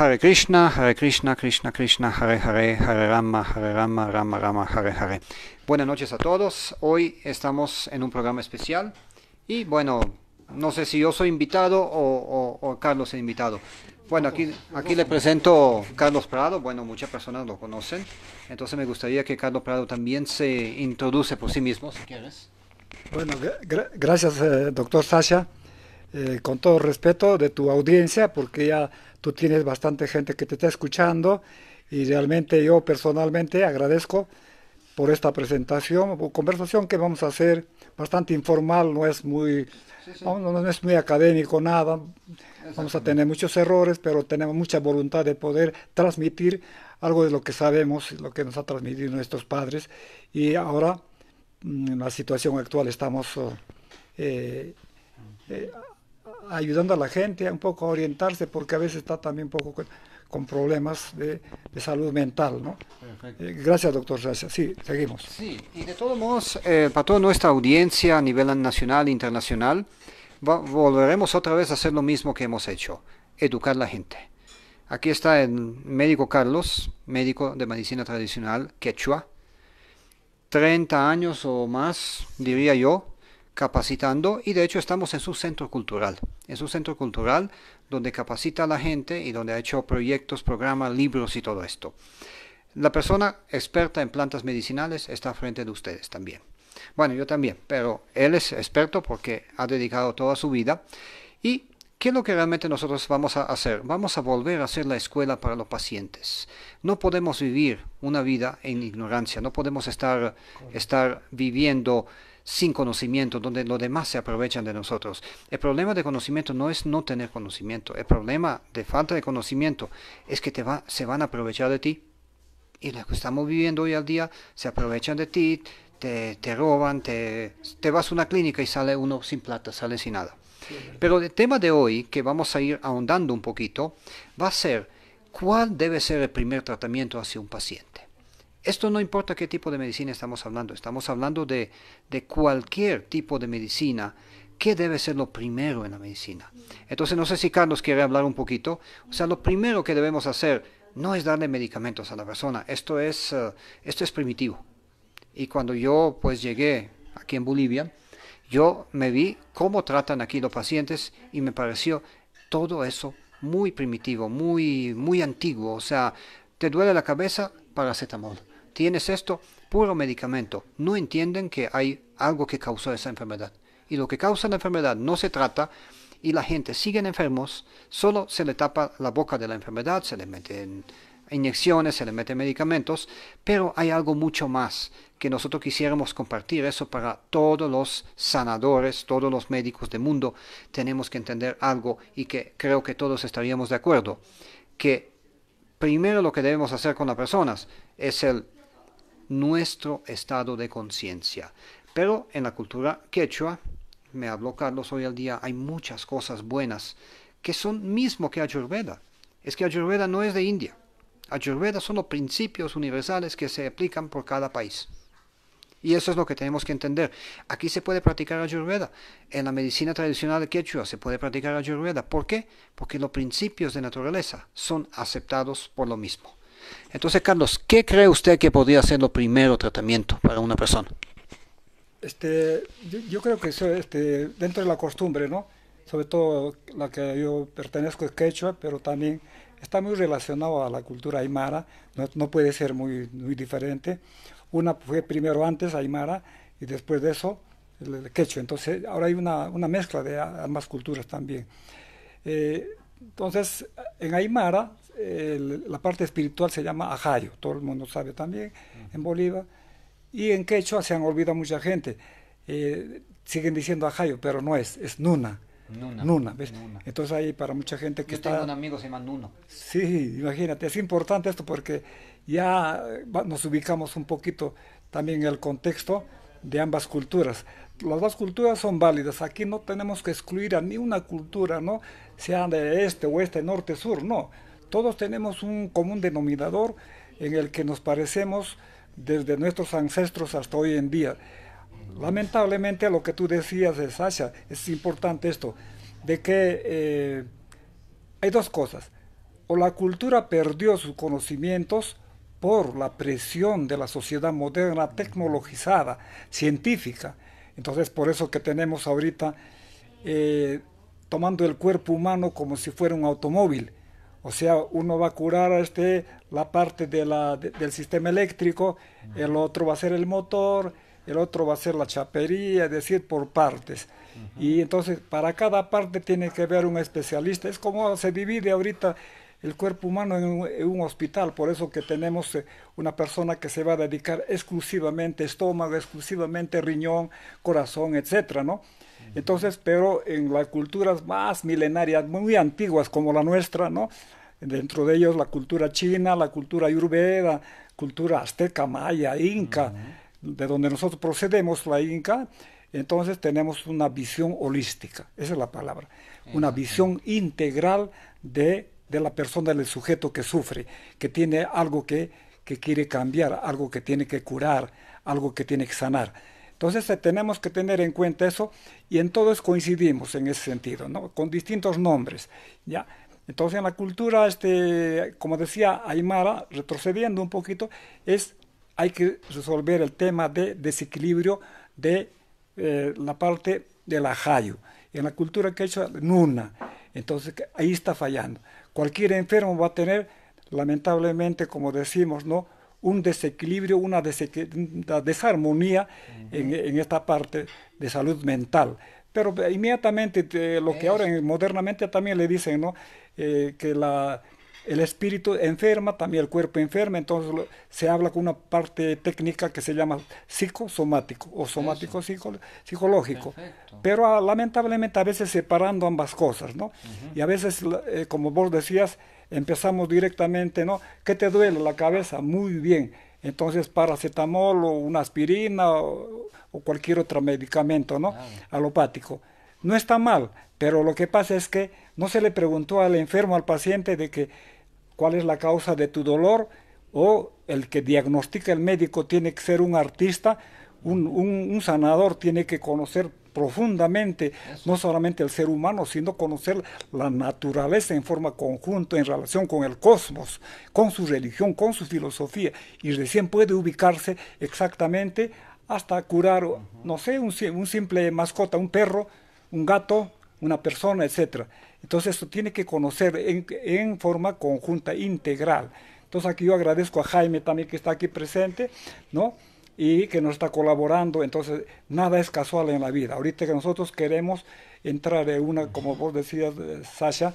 Hare Krishna, Hare Krishna, Krishna Krishna, Hare Hare, Hare Rama, Hare Rama, Rama Rama, Hare Hare. Buenas noches a todos. Hoy estamos en un programa especial y bueno, no sé si yo soy invitado o, Carlos es invitado. Bueno, aquí, aquí le presento a Carlos Prado. Bueno, muchas personas lo conocen. Entonces me gustaría que Carlos Prado también se introduce por sí mismo, si quieres. Bueno, gracias, eh, doctor Sasha. Eh, con todo respeto, de tu audiencia, porque ya tú tienes bastante gente que te está escuchando y realmente yo personalmente agradezco por esta presentación conversación que vamos a hacer, bastante informal, no es muy, No, es muy académico nada, vamos a tener muchos errores, pero tenemos mucha voluntad de poder transmitir algo de lo que sabemos, lo que nos ha transmitido nuestros padres y ahora mm, en la situación actual estamos oh, eh, eh, ayudando a la gente un poco a orientarse, porque a veces está también un poco con, problemas de, salud mental. ¿no? Eh, gracias, doctor Gracias. Sí, seguimos. Sí, y de todos modos, eh, para toda nuestra audiencia a nivel nacional e internacional, volveremos otra vez a hacer lo mismo que hemos hecho, educar a la gente. Aquí está el médico Carlos, médico de medicina tradicional quechua, 30 años o más, diría yo, capacitando y de hecho estamos en su centro cultural, en su centro cultural donde capacita a la gente y donde ha hecho proyectos, programas, libros y todo esto. La persona experta en plantas medicinales está frente de ustedes también. Bueno, yo también, pero él es experto porque ha dedicado toda su vida. ¿Y qué es lo que realmente nosotros vamos a hacer? Vamos a volver a hacer la escuela para los pacientes. No podemos vivir una vida en ignorancia, no podemos estar, estar viviendo sin conocimiento, donde los demás se aprovechan de nosotros. El problema de conocimiento no es no tener conocimiento, el problema de falta de conocimiento es que te va, se van a aprovechar de ti. Y lo que estamos viviendo hoy al día, se aprovechan de ti, te, te roban, te, te vas a una clínica y sale uno sin plata, sale sin nada. Pero el tema de hoy, que vamos a ir ahondando un poquito, va a ser cuál debe ser el primer tratamiento hacia un paciente. Esto no importa qué tipo de medicina estamos hablando, estamos hablando de, cualquier tipo de medicina. ¿Qué debe ser lo primero en la medicina? Entonces, no sé si Carlos quiere hablar un poquito. O sea, lo primero que debemos hacer no es darle medicamentos a la persona. Eh, esto es, primitivo. Y cuando yo pues llegué aquí en Bolivia, yo me vi cómo tratan aquí los pacientes y me pareció todo eso muy primitivo, muy, muy antiguo. O sea, te duele la cabeza, paracetamol tienes esto, puro medicamento. No entienden que hay algo que causó esa enfermedad. Y lo que causa la enfermedad no se trata y la gente sigue enfermos, solo se le tapa la boca de la enfermedad, se le meten inyecciones, se le meten medicamentos, pero hay algo mucho más que nosotros quisiéramos compartir eso para todos los sanadores, todos los médicos del mundo. Tenemos que entender algo y que creo que todos estaríamos de acuerdo, que primero lo que debemos hacer con las personas es el nuestro estado de conciencia. Pero en la cultura quechua, me habló Carlos hoy al día, hay muchas cosas buenas que son mismo que Ayurveda. Es que Ayurveda no es de India. Ayurveda son los principios universales que se aplican por cada país. Y eso es lo que tenemos que entender. Aquí se puede practicar Ayurveda. En la medicina tradicional de quechua se puede practicar Ayurveda. ¿Por qué? Porque los principios de naturaleza son aceptados por lo mismo. Entonces, Carlos, ¿qué cree usted que podría ser lo primero tratamiento para una persona? Este, yo, creo que este, dentro de la costumbre, ¿no? Sobre todo la que yo pertenezco es quechua, pero también está muy relacionado a la cultura aymara, no, no puede ser muy, muy diferente. Una fue primero antes aymara y después de eso el, quechua. Entonces ahora hay una, una mezcla de ambas culturas también. Eh, entonces en aymara la parte espiritual se llama ajayo, todo el mundo sabe también, en bolivia Y en quechua se han olvidado mucha gente. Eh, siguen diciendo ajayo, pero no es, es nuna. Nuna. Entonces ahí para mucha gente que Yo está... tengo un amigo se llama Nuno. Sí, imagínate, es importante esto porque ya nos ubicamos un poquito también en el contexto de ambas culturas. Las dos culturas son válidas, aquí no tenemos que excluir a ni una cultura, ¿no? Sea de este, oeste, norte, sur, no todos tenemos un común denominador en el que nos parecemos desde nuestros ancestros hasta hoy en día. Lamentablemente lo que tú decías, de Sasha, es importante esto, de que eh, hay dos cosas. O la cultura perdió sus conocimientos por la presión de la sociedad moderna, tecnologizada, científica. Entonces por eso que tenemos ahorita eh, tomando el cuerpo humano como si fuera un automóvil o sea, uno va a curar este, la parte del sistema eléctrico, el otro va a ser el motor, el otro va a ser la chapería, es decir, por partes. Y entonces, para cada parte tiene que haber un especialista. Es como se divide ahorita el cuerpo humano en un, en un, hospital, por eso que tenemos eh, una persona que se va a dedicar exclusivamente estómago, exclusivamente riñón, corazón, etcétera, ¿no? Entonces, pero en las culturas más milenarias, muy antiguas como la nuestra, ¿no? Dentro de ellos la cultura china, la cultura yurveda, cultura azteca, maya, inca, de donde nosotros procedemos, la inca, entonces tenemos una visión holística, esa es la palabra, una visión integral de, la persona, del sujeto que sufre, que tiene algo que quiere cambiar, algo que tiene que curar, algo que tiene que sanar. Entonces eh, tenemos que tener en cuenta eso y en todos coincidimos en ese sentido, ¿no? con distintos nombres. ¿ya? Entonces en la cultura, este, como decía Aymara, retrocediendo un poquito, es hay que resolver el tema de desequilibrio de eh, la parte del ajayo. En la cultura que he hecho, nuna. Entonces ahí está fallando. Cualquier enfermo va a tener, lamentablemente, como decimos, ¿no? un desequilibrio, una, desarmonía en, esta parte de salud mental. Pero inmediatamente lo que ahora modernamente también le dicen, ¿no? Eh, que el espíritu enferma, también el cuerpo enferma, entonces se habla con una parte técnica que se llama psicosomático o somático psicológico. Pero ah, lamentablemente a veces separando ambas cosas, ¿no? Y a veces, eh, como vos decías, empezamos directamente, ¿no? ¿Qué te duele la cabeza? Muy bien. Entonces, paracetamol o una aspirina o, cualquier otro medicamento, ¿no? Alopático. No está mal, pero lo que pasa es que no se le preguntó al enfermo, al paciente, de que cuál es la causa de tu dolor o el que diagnostica el médico tiene que ser un artista, un, un sanador tiene que conocer profundamente, no solamente el ser humano, sino conocer la naturaleza en forma conjunta, en relación con el cosmos, con su religión, con su filosofía, y recién puede ubicarse exactamente hasta curar, no sé, un, simple mascota, un perro, un gato, una persona, etc. Entonces esto tiene que conocer en, en forma conjunta, integral. Entonces aquí yo agradezco a Jaime también que está aquí presente, ¿no? y que nos está colaborando. Entonces, nada es casual en la vida. Ahorita que nosotros queremos entrar en una, como vos decías, eh, Sasha,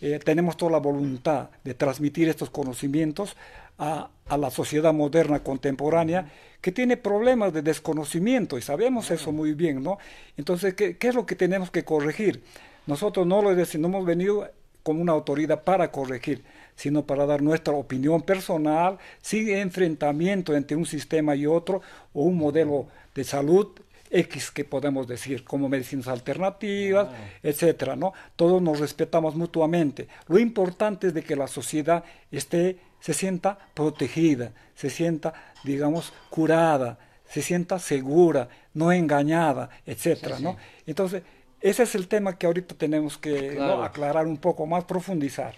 eh, tenemos toda la voluntad de transmitir estos conocimientos a, la sociedad moderna contemporánea que tiene problemas de desconocimiento y sabemos eso muy bien, ¿no? Entonces, ¿qué, qué es lo que tenemos que corregir? Nosotros no lo decimos, no hemos venido como una autoridad para corregir, sino para dar nuestra opinión personal sin enfrentamiento entre un sistema y otro o un modelo de salud X que podemos decir, como medicinas alternativas, ah. etcétera, ¿no? Todos nos respetamos mutuamente. Lo importante es de que la sociedad esté, se sienta protegida, se sienta, digamos, curada, se sienta segura, no engañada, etcétera, ¿no? Entonces, ese es el tema que ahorita tenemos que aclarar un poco más, profundizar.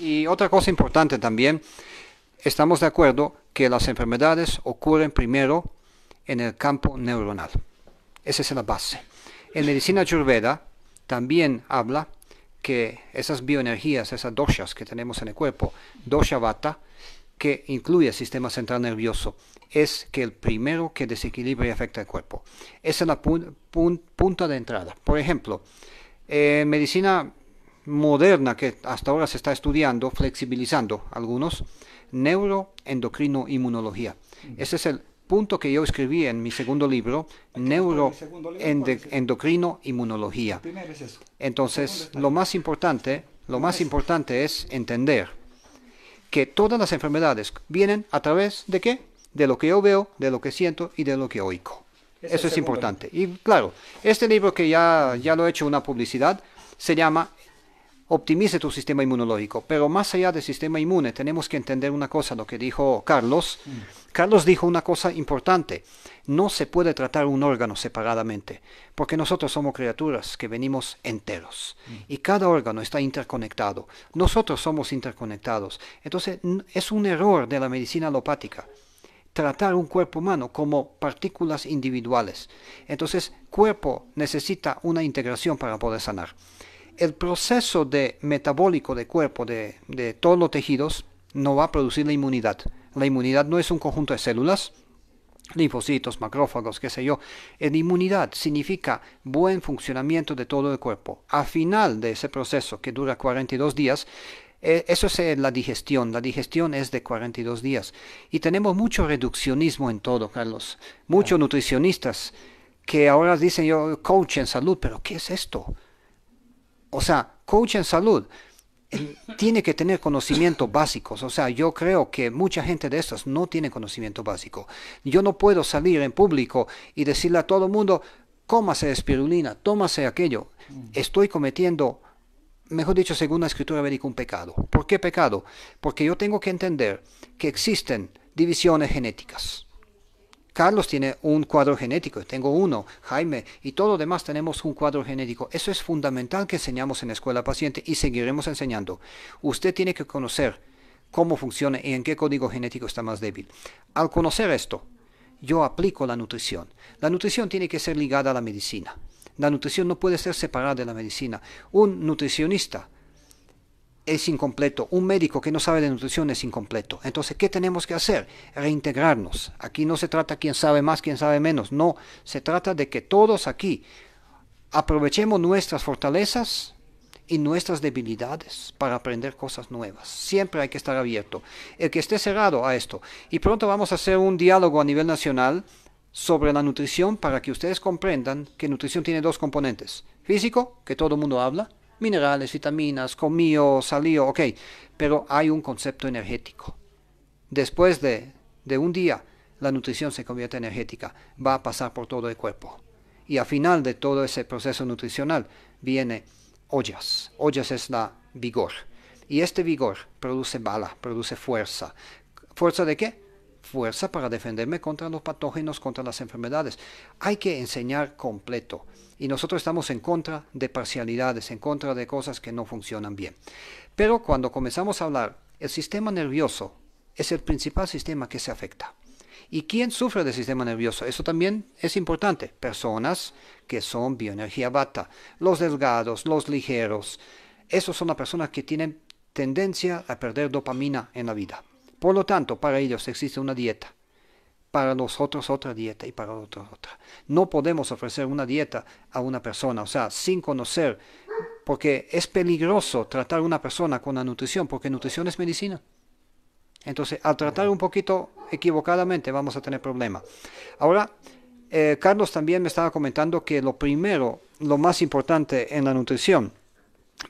Y otra cosa importante también, estamos de acuerdo que las enfermedades ocurren primero en el campo neuronal. Esa es la base. En medicina ayurveda también habla que esas bioenergías, esas doshas que tenemos en el cuerpo, dosha vata, que incluye el sistema central nervioso, es que el primero que desequilibra y afecta al cuerpo. Esa es la punta de entrada. Por ejemplo, eh, medicina moderna que hasta ahora se está estudiando, flexibilizando algunos, neuroendocrino-inmunología. Ese es el punto que yo escribí en mi segundo libro, neuroendocrino-inmunología. Entonces, lo más importante, lo más importante es entender que todas las enfermedades vienen a través de qué? de lo que yo veo, de lo que siento y de lo que oigo. Eso, es importante. Y claro, este libro que ya, ya lo he hecho una publicidad, se llama Optimice tu sistema inmunológico. Pero más allá del sistema inmune, tenemos que entender una cosa, lo que dijo Carlos. Mm. Carlos dijo una cosa importante. No se puede tratar un órgano separadamente, porque nosotros somos criaturas que venimos enteros. Mm. Y cada órgano está interconectado. Nosotros somos interconectados. Entonces, es un error de la medicina alopática tratar un cuerpo humano como partículas individuales. Entonces, cuerpo necesita una integración para poder sanar. El proceso de metabólico de cuerpo, de, de todos los tejidos, no va a producir la inmunidad. La inmunidad no es un conjunto de células, linfocitos, macrófagos, qué sé yo. En inmunidad significa buen funcionamiento de todo el cuerpo. a final de ese proceso, que dura 42 días, e, eso es eh, la digestión. La digestión es de 42 días. Y tenemos mucho reduccionismo en todo, Carlos. Muchos nutricionistas que ahora dicen yo coach en salud, pero ¿qué es esto? O sea, coach en salud tiene que tener conocimientos básicos. O sea, yo creo que mucha gente de estas no tiene conocimiento básico. Yo no puedo salir en público y decirle a todo el mundo, cómase espirulina, tómase aquello. Mm. Estoy cometiendo mejor dicho, según la escritura médica, un pecado. ¿Por qué pecado? Porque yo tengo que entender que existen divisiones genéticas. Carlos tiene un cuadro genético, tengo uno, Jaime y todo los demás tenemos un cuadro genético. Eso es fundamental que enseñamos en la escuela paciente y seguiremos enseñando. Usted tiene que conocer cómo funciona y en qué código genético está más débil. Al conocer esto, yo aplico la nutrición. La nutrición tiene que ser ligada a la medicina. La nutrición no puede ser separada de la medicina. Un nutricionista es incompleto. Un médico que no sabe de nutrición es incompleto. Entonces, ¿qué tenemos que hacer? Reintegrarnos. Aquí no se trata quién sabe más, quién sabe menos. No, se trata de que todos aquí aprovechemos nuestras fortalezas y nuestras debilidades para aprender cosas nuevas. Siempre hay que estar abierto. El que esté cerrado a esto. Y pronto vamos a hacer un diálogo a nivel nacional sobre la nutrición para que ustedes comprendan que nutrición tiene dos componentes. Físico, que todo el mundo habla, minerales, vitaminas, comío, salío, ok, pero hay un concepto energético. Después de, de un día, la nutrición se convierte en energética, va a pasar por todo el cuerpo. Y al final de todo ese proceso nutricional viene ollas. Ollas es la vigor. Y este vigor produce bala, produce fuerza. ¿Fuerza de qué? fuerza para defenderme contra los patógenos, contra las enfermedades. Hay que enseñar completo. Y nosotros estamos en contra de parcialidades, en contra de cosas que no funcionan bien. Pero cuando comenzamos a hablar, el sistema nervioso es el principal sistema que se afecta. ¿Y quién sufre del sistema nervioso? Eso también es importante. Personas que son bioenergía bata, los delgados, los ligeros. Esos son las personas que tienen tendencia a perder dopamina en la vida. Por lo tanto, para ellos existe una dieta, para nosotros otra dieta y para otros otra. No podemos ofrecer una dieta a una persona, o sea, sin conocer, porque es peligroso tratar a una persona con la nutrición, porque nutrición es medicina. Entonces, al tratar un poquito equivocadamente vamos a tener problemas. Ahora, eh, Carlos también me estaba comentando que lo primero, lo más importante en la nutrición,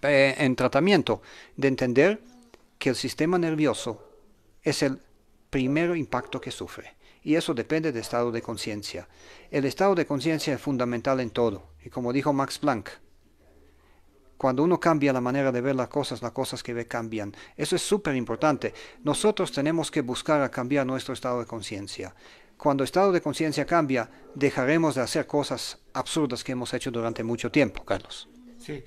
eh, en tratamiento, de entender que el sistema nervioso es el primer impacto que sufre. Y eso depende del estado de conciencia. El estado de conciencia es fundamental en todo. Y como dijo Max Planck, cuando uno cambia la manera de ver las cosas, las cosas que ve cambian. Eso es súper importante. Nosotros tenemos que buscar a cambiar nuestro estado de conciencia. Cuando el estado de conciencia cambia, dejaremos de hacer cosas absurdas que hemos hecho durante mucho tiempo, Carlos. Sí,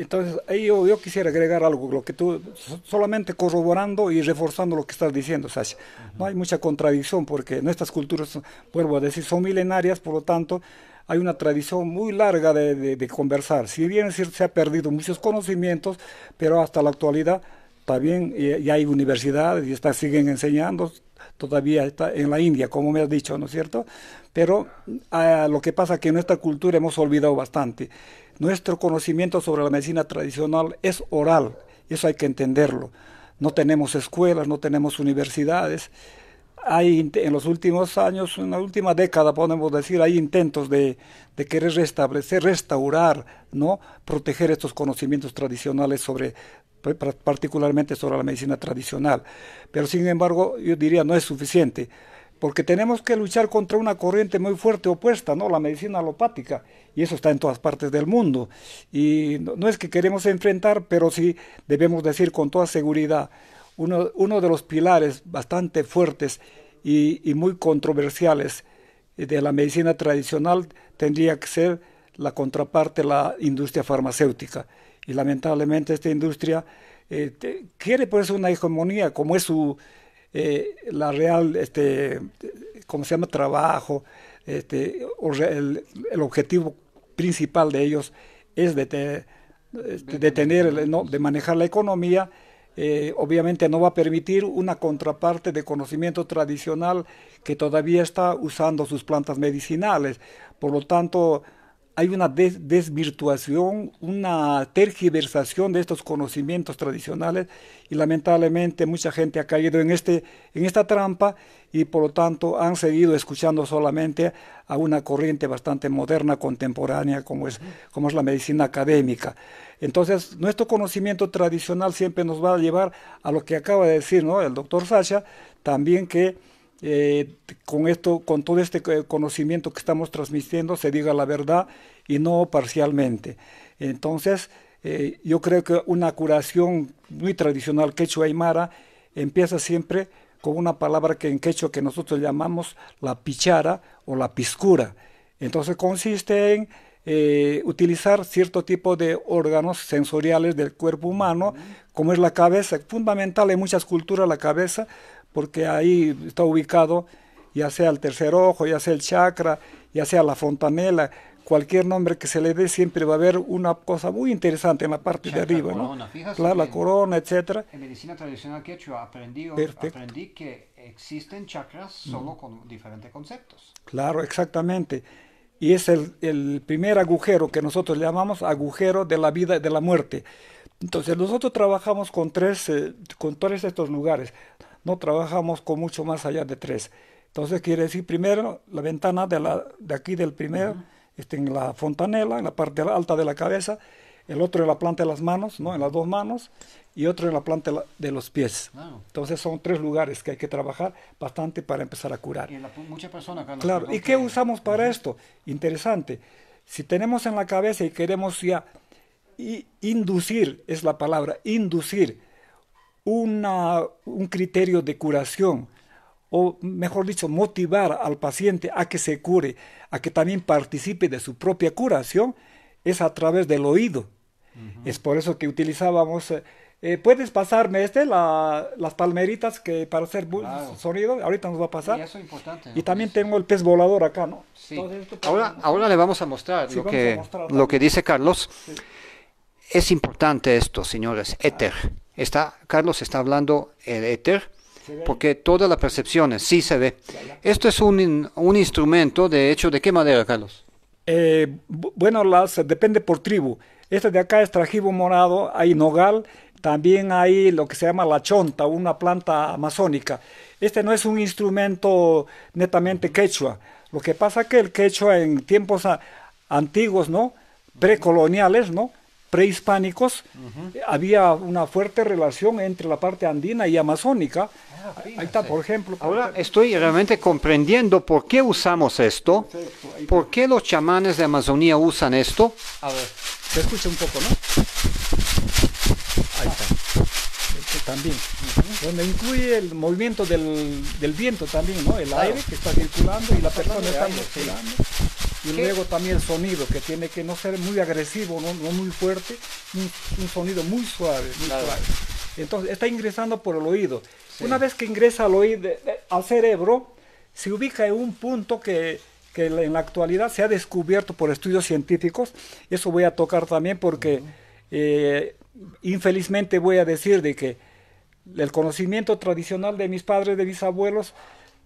entonces, ahí yo, quisiera agregar algo, lo que tú, solamente corroborando y reforzando lo que estás diciendo, Sasha. No hay mucha contradicción porque nuestras culturas, vuelvo a decir, son milenarias, por lo tanto, hay una tradición muy larga de, conversar. Si bien es se ha perdido muchos conocimientos, pero hasta la actualidad también ya hay universidades y está, siguen enseñando, todavía está en la India, como me has dicho, ¿no es cierto? Pero ah, lo que pasa es que en nuestra cultura hemos olvidado bastante. Nuestro conocimiento sobre la medicina tradicional es oral, eso hay que entenderlo. No tenemos escuelas, no tenemos universidades. Hay en los últimos años, en la última década podemos decir, hay intentos de, de querer restablecer, restaurar, ¿no? proteger estos conocimientos tradicionales sobre pues, particularmente sobre la medicina tradicional. Pero sin embargo, yo diría no es suficiente porque tenemos que luchar contra una corriente muy fuerte opuesta, ¿no? La medicina alopática, y eso está en todas partes del mundo. Y no, es que queremos enfrentar, pero sí debemos decir con toda seguridad, uno, de los pilares bastante fuertes y, muy controversiales eh, de la medicina tradicional tendría que ser la contraparte, la industria farmacéutica. Y lamentablemente esta industria eh, quiere ponerse una hegemonía, como es su, eh, la real, este, ¿cómo se llama? Trabajo, este, el, objetivo principal de ellos es de, este, de, de manejar la economía. Eh, obviamente no va a permitir una contraparte de conocimiento tradicional que todavía está usando sus plantas medicinales. Por lo tanto, hay una desvirtuación, una tergiversación de estos conocimientos tradicionales y lamentablemente mucha gente ha caído en, este, en esta trampa y por lo tanto han seguido escuchando solamente a una corriente bastante moderna, contemporánea, como es, como es la medicina académica. Entonces, nuestro conocimiento tradicional siempre nos va a llevar a lo que acaba de decir el doctor Sasha, también que... Eh, con esto, con todo este eh, conocimiento que estamos transmitiendo, se diga la verdad y no parcialmente. Entonces, eh, yo creo que una curación muy tradicional quechua aymara empieza siempre con una palabra que en quechua que nosotros llamamos la pichara o la piscura. Entonces consiste en eh, utilizar cierto tipo de órganos sensoriales del cuerpo humano, como es la cabeza, fundamental en muchas culturas la cabeza, porque ahí está ubicado ya sea el tercer ojo, ya sea el chakra, ya sea la fontanela, cualquier nombre que se le dé, siempre va a haber una cosa muy interesante en la parte de arriba, ¿no? claro, la corona, etcétera. En medicina tradicional quechua aprendí, aprendí que existen chakras mm. solo con diferentes conceptos. Claro, exactamente. Y es el, el primer agujero que nosotros llamamos agujero de la vida y de la muerte. Entonces nosotros trabajamos con tres, eh, con tres estos lugares. No trabajamos con mucho más allá de tres. Entonces quiere decir primero la ventana de, la, de aquí del primero. Está en la fontanela, en la parte alta de la cabeza, el otro en la planta de las manos, ¿no? en las dos manos, y otro en la planta de los pies. Entonces son tres lugares que hay que trabajar bastante para empezar a curar. Y la, muchas personas, Claro, ¿y qué usamos para esto? Interesante. Si tenemos en la cabeza y queremos ya inducir, es la palabra, inducir una, un criterio de curación o mejor dicho, motivar al paciente a que se cure, a que también participe de su propia curación, es a través del oído. Es por eso que utilizábamos... Eh, eh, ¿Puedes pasarme este, las palmeritas que para hacer sonido? Ahorita nos va a pasar. Y, importante, y también tengo el pez volador acá, ¿no? ahora, ahora le vamos a mostrar, lo, que, lo que dice Carlos. Es importante esto, señores, éter. Está, Carlos está hablando el eh, éter porque todas las percepciones, sí se ve. Esto es un, instrumento de hecho de qué manera, Carlos? Eh, bueno, las depende por tribu. Este de acá es trajivo morado, hay nogal, también hay lo que se llama la chonta, una planta amazónica. Este no es un instrumento netamente quechua. Lo que pasa es que el quechua en tiempos antiguos, ¿no? Precoloniales, ¿no? prehispánicos, había una fuerte relación entre la parte andina y amazónica. Ah, ahí está, por ejemplo. Ahora estoy realmente comprendiendo por qué usamos esto, por qué los chamanes de Amazonía usan esto. A ver, se escucha un poco, ¿no? Ahí está. Este también, donde incluye el movimiento del, del, viento también, ¿no? El aire que está circulando y la persona está circulando. Y luego también el sonido, que tiene que no ser muy agresivo, no, muy fuerte, un, sonido muy suave, muy suave. Entonces está ingresando por el oído. Una vez que ingresa al oído, al cerebro, se ubica en un punto que, que, en la actualidad se ha descubierto por estudios científicos. Eso voy a tocar también porque eh, infelizmente voy a decir de que el conocimiento tradicional de mis padres, de mis abuelos,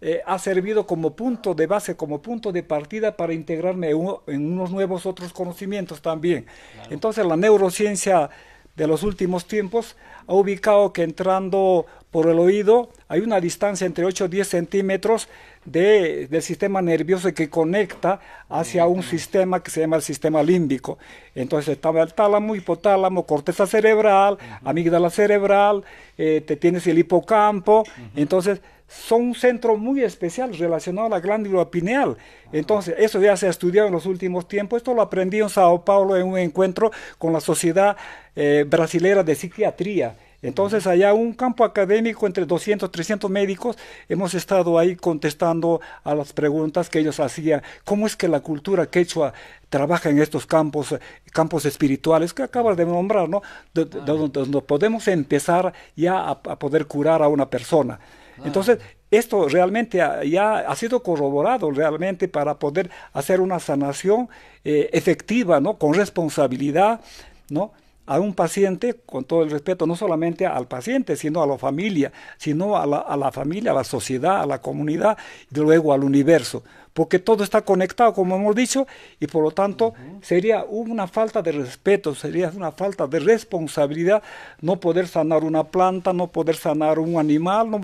eh, ha servido como punto de base, como punto de partida para integrarme en, en unos nuevos otros conocimientos también. Entonces la neurociencia de los últimos tiempos ha ubicado que entrando por el oído hay una distancia entre 8 o 10 centímetros del sistema nervioso que conecta hacia un sistema que se llama el sistema límbico. Entonces estaba el tálamo, hipotálamo, corteza cerebral, amígdala cerebral, eh, te tienes el hipocampo. Entonces son un centro muy especial relacionado a la glándula pineal. Entonces, eso ya se ha estudiado en los últimos tiempos. Esto lo aprendí en Sao Paulo en un encuentro con la Sociedad eh, Brasilera de Psiquiatría. Entonces, allá un campo académico entre 200, 300 médicos, hemos estado ahí contestando a las preguntas que ellos hacían. ¿Cómo es que la cultura quechua trabaja en estos campos, campos espirituales que acabas de nombrar, ¿no? Donde podemos empezar ya a poder curar a una persona. Entonces, esto realmente ya ha sido corroborado realmente para poder hacer una sanación eh, efectiva, ¿no? Con responsabilidad, ¿no? a un paciente, con todo el respeto, no solamente al paciente, sino a la familia, sino a la, a la, familia, a la sociedad, a la comunidad y luego al universo, porque todo está conectado, como hemos dicho, y por lo tanto sería una falta de respeto, sería una falta de responsabilidad no poder sanar una planta, no poder sanar un animal, no,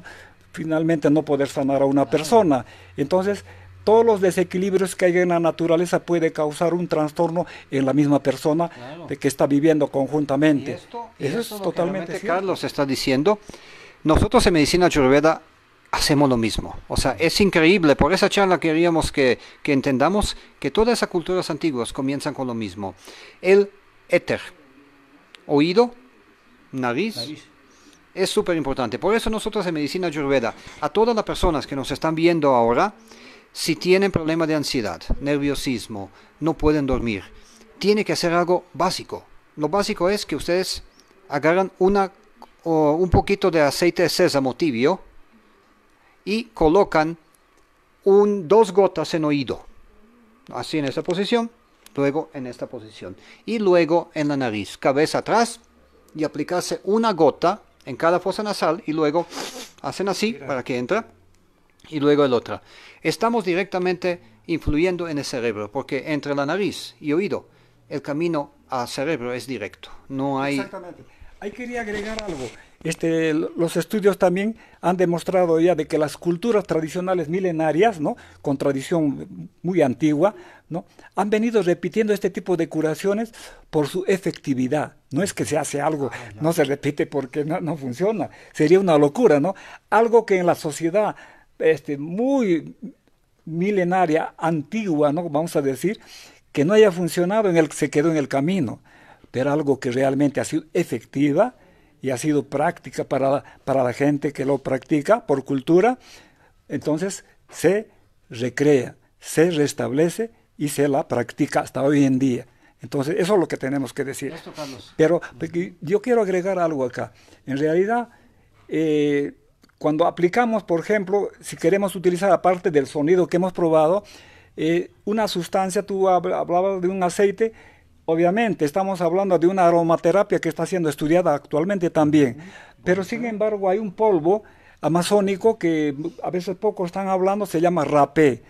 finalmente no poder sanar a una persona. Entonces, todos los desequilibrios que hay en la naturaleza puede causar un trastorno en la misma persona de que está viviendo conjuntamente. eso, es totalmente cierto. Carlos está diciendo, nosotros en medicina ayurveda hacemos lo mismo. O sea, es increíble. Por esa charla queríamos que, entendamos que todas esas culturas antiguas comienzan con lo mismo. El éter, oído, nariz es súper importante. Por eso nosotros en Medicina Ayurveda, a todas las personas que nos están viendo ahora, si tienen problema de ansiedad, nerviosismo, no pueden dormir, tiene que hacer algo básico. Lo básico es que ustedes agarran una, un poquito de aceite de sésamo y colocan un, dos gotas en oído. Así en esta posición, luego en esta posición. Y luego en la nariz, cabeza atrás y aplicarse una gota en cada fosa nasal y luego hacen así para que entra y luego el otro. Estamos directamente influyendo en el cerebro porque entre la nariz y oído el camino al cerebro es directo. No hay. Exactamente. Ahí quería agregar algo. Este, los estudios también han demostrado ya de que las culturas tradicionales milenarias, ¿no? con tradición muy antigua, han venido repitiendo este tipo de curaciones por su efectividad. No es que se hace algo, ah, no. se repite porque no, funciona. Sería una locura, ¿no? Algo que en la sociedad este, muy milenaria, antigua, ¿no? vamos a decir, que no haya funcionado, en el, se quedó en el camino. Pero algo que realmente ha sido efectiva, y ha sido práctica para, para la gente que lo practica por cultura, entonces se recrea, se restablece y se la practica hasta hoy en día. Entonces, eso es lo que tenemos que decir. Pero yo quiero agregar algo acá. En realidad, eh, cuando aplicamos, por ejemplo, si queremos utilizar aparte del sonido que hemos probado, eh, una sustancia, tú hablabas de un aceite, Obviamente, estamos hablando de una aromaterapia que está siendo estudiada actualmente también, pero sin embargo hay un polvo amazónico que a veces pocos están hablando, se llama rapé.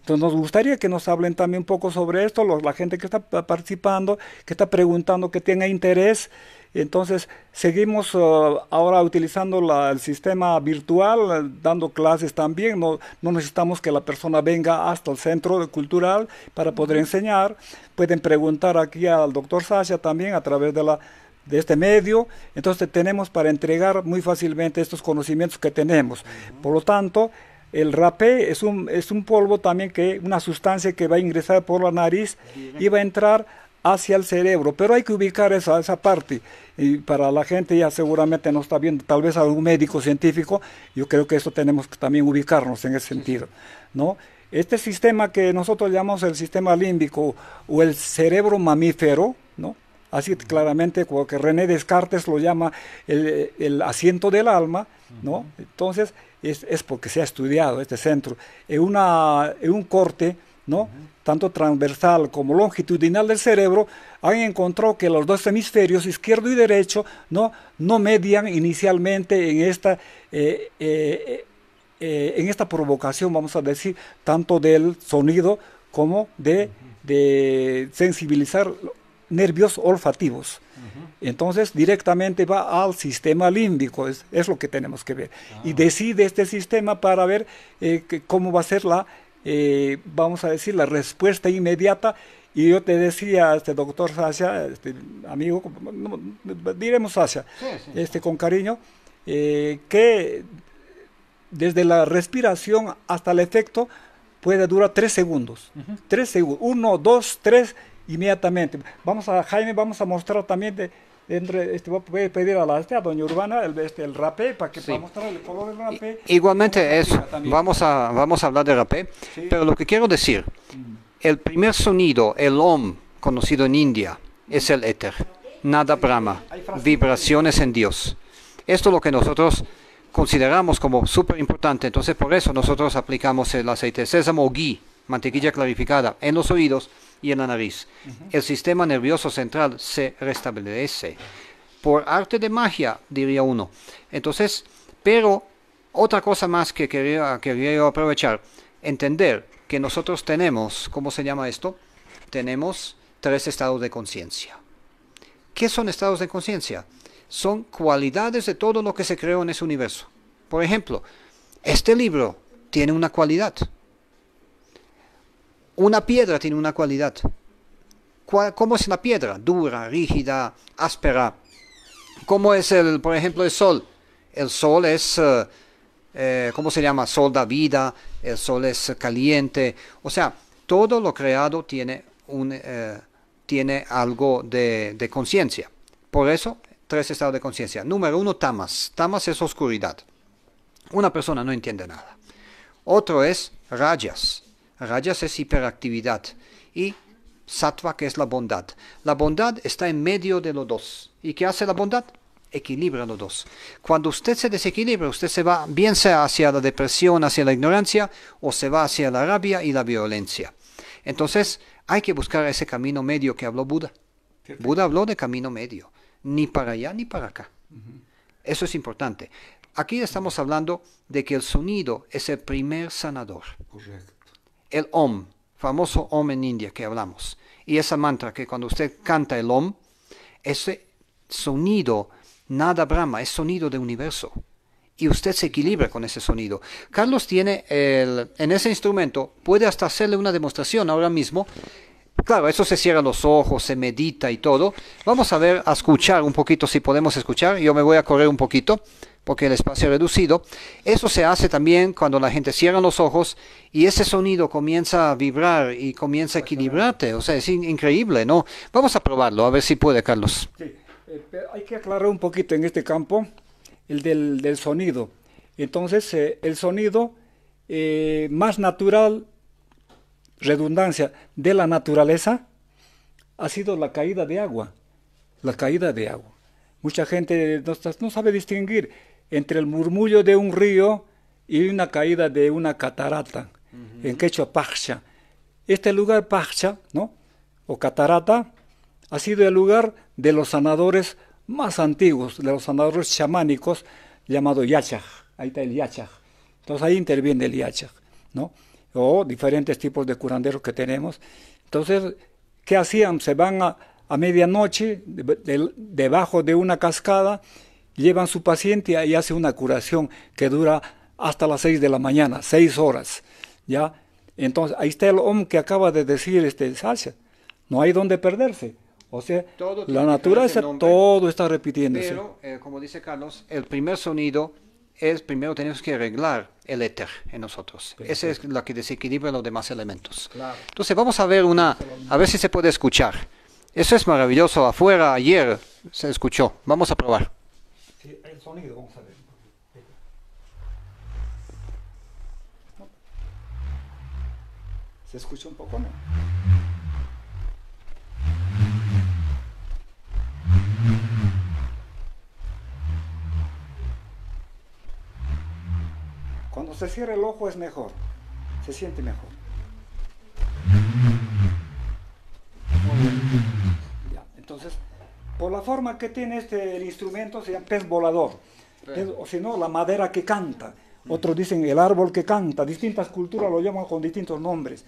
Entonces nos gustaría que nos hablen también un poco sobre esto, la gente que está participando, que está preguntando, que tenga interés entonces, seguimos uh, ahora utilizando el sistema virtual, dando clases también. No, necesitamos que la persona venga hasta el centro cultural para poder enseñar. Pueden preguntar aquí al doctor Sasha también a través de de este medio, entonces tenemos para entregar muy fácilmente estos conocimientos que tenemos. Por lo tanto, el rapé es un, es un polvo también que, una sustancia que va a ingresar por la nariz y va a entrar hacia el cerebro, pero hay que ubicar esa, esa parte y para la gente ya seguramente no está viendo, tal vez algún médico científico, yo creo que eso tenemos que también ubicarnos en ese sentido, ¿no? Este sistema que nosotros llamamos el sistema límbico o el cerebro mamífero, ¿no? Así claramente, como que René Descartes lo llama el, asiento del alma, ¿no? Entonces, es, es, porque se ha estudiado este centro. En, una, un corte, ¿no? tanto transversal como longitudinal del cerebro, han encontrado que los dos hemisferios, izquierdo y derecho, no, no median inicialmente en esta, eh, eh, eh, en esta provocación, vamos a decir, tanto del sonido como de, de sensibilizar nervios olfativos. Entonces directamente va al sistema límbico, es, lo que tenemos que ver. Y ah. decide este sistema para ver cómo va a ser la eh, vamos a decir, la respuesta inmediata. Y yo te decía, este doctor Sasha, este amigo, diremos Sasha, este con cariño, eh, que desde la respiración hasta el efecto puede durar tres segundos. Tres segundos. Uno, dos, tres, inmediatamente. Vamos a, Jaime, vamos a mostrar también este, voy a pedir a la este, a doña Urbana el, este, rapé para que sí. para mostrar el color del rapé. Igualmente eso, vamos a, vamos a hablar de rapé, pero lo que quiero decir, el primer sonido, el om, conocido en India, es el éter, nada Brahma, vibraciones en Dios. Esto es lo que nosotros consideramos como súper importante, entonces por eso nosotros aplicamos el aceite de sésamo o mantequilla clarificada en los oídos y en la nariz. El sistema nervioso central se restablece. Por arte de magia, diría uno. Entonces, pero otra cosa más que quería, quería aprovechar, entender que nosotros tenemos, ¿cómo se llama esto? Tenemos tres estados de conciencia. ¿Qué son estados de conciencia? Son cualidades de todo lo que se creó en ese universo. Por ejemplo, este libro tiene una cualidad. Una piedra tiene una cualidad. ¿Cómo es una piedra? Dura, rígida, áspera. ¿Cómo es, el, por ejemplo, el sol? El sol es, eh, eh, ¿cómo se llama? Sol da vida, el sol es caliente. O sea, todo lo creado tiene, eh, tiene algo de, de conciencia. Por eso, tres estados de conciencia. Número uno, tamas. Tamas es oscuridad. Una persona no entiende nada. Otro es rayas. Rayas es hiperactividad y sattva que es la bondad. La bondad está en medio de los dos. ¿Y qué hace la bondad? Equilibra los dos. Cuando usted se desequilibra, usted se va bien sea hacia la depresión, hacia la ignorancia o se va hacia la rabia y la violencia. Entonces hay que buscar ese camino medio que habló Buda. Buda habló de camino medio, ni para allá ni para acá. Eso es importante. Aquí estamos hablando de que el sonido es el primer sanador el Om, famoso Om en India que hablamos. Y esa mantra que cuando usted canta el Om, ese sonido, nada Brahma, es sonido de universo. Y usted se equilibra con ese sonido. Carlos tiene el, en ese instrumento, puede hasta hacerle una demostración ahora mismo. Claro, eso se cierra los ojos, se medita y todo. Vamos a ver, a escuchar un poquito si podemos escuchar. Yo me voy a correr un poquito porque el espacio reducido. Eso se hace también cuando la gente cierra los ojos y ese sonido comienza a vibrar y comienza a equilibrarte. O sea, es increíble, ¿no? Vamos a probarlo, a ver si puede, Carlos. Sí. Eh, hay que aclarar un poquito en este campo el del, sonido. Entonces, eh, el sonido eh, más natural, redundancia, de la naturaleza ha sido la caída de agua. La caída de agua. Mucha gente no sabe distinguir entre el murmullo de un río y una caída de una catarata, en quechua Pacha. Este lugar Pacha, ¿no? O catarata, ha sido el lugar de los sanadores más antiguos, de los sanadores chamánicos, llamado yachaj. Ahí está el yachaj. Entonces ahí interviene el yachaj, ¿no? O diferentes tipos de curanderos que tenemos. Entonces, ¿qué hacían? Se van a, medianoche debajo de una cascada llevan su paciente y hace una curación que dura hasta las 6 de la mañana, 6 horas, ¿ya? Entonces, ahí está el hombre que acaba de decir este Sasha, no hay donde perderse. O sea, la naturaleza, todo está repitiéndose. Pero, eh, como dice Carlos, el primer sonido es primero tenemos que arreglar el éter en nosotros. Esa es la que desequilibra los demás elementos. Entonces vamos a ver una, a ver si se puede escuchar. Eso es maravilloso. Afuera ayer se escuchó. Vamos a probar el sonido, vamos a ver. ¿Se escucha un poco, no? Cuando se cierra el ojo es mejor, se siente mejor. entonces por la forma que tiene este instrumento se llama pez volador, o si no, la madera que canta. Otros dicen el árbol que canta, distintas culturas lo llaman con distintos nombres.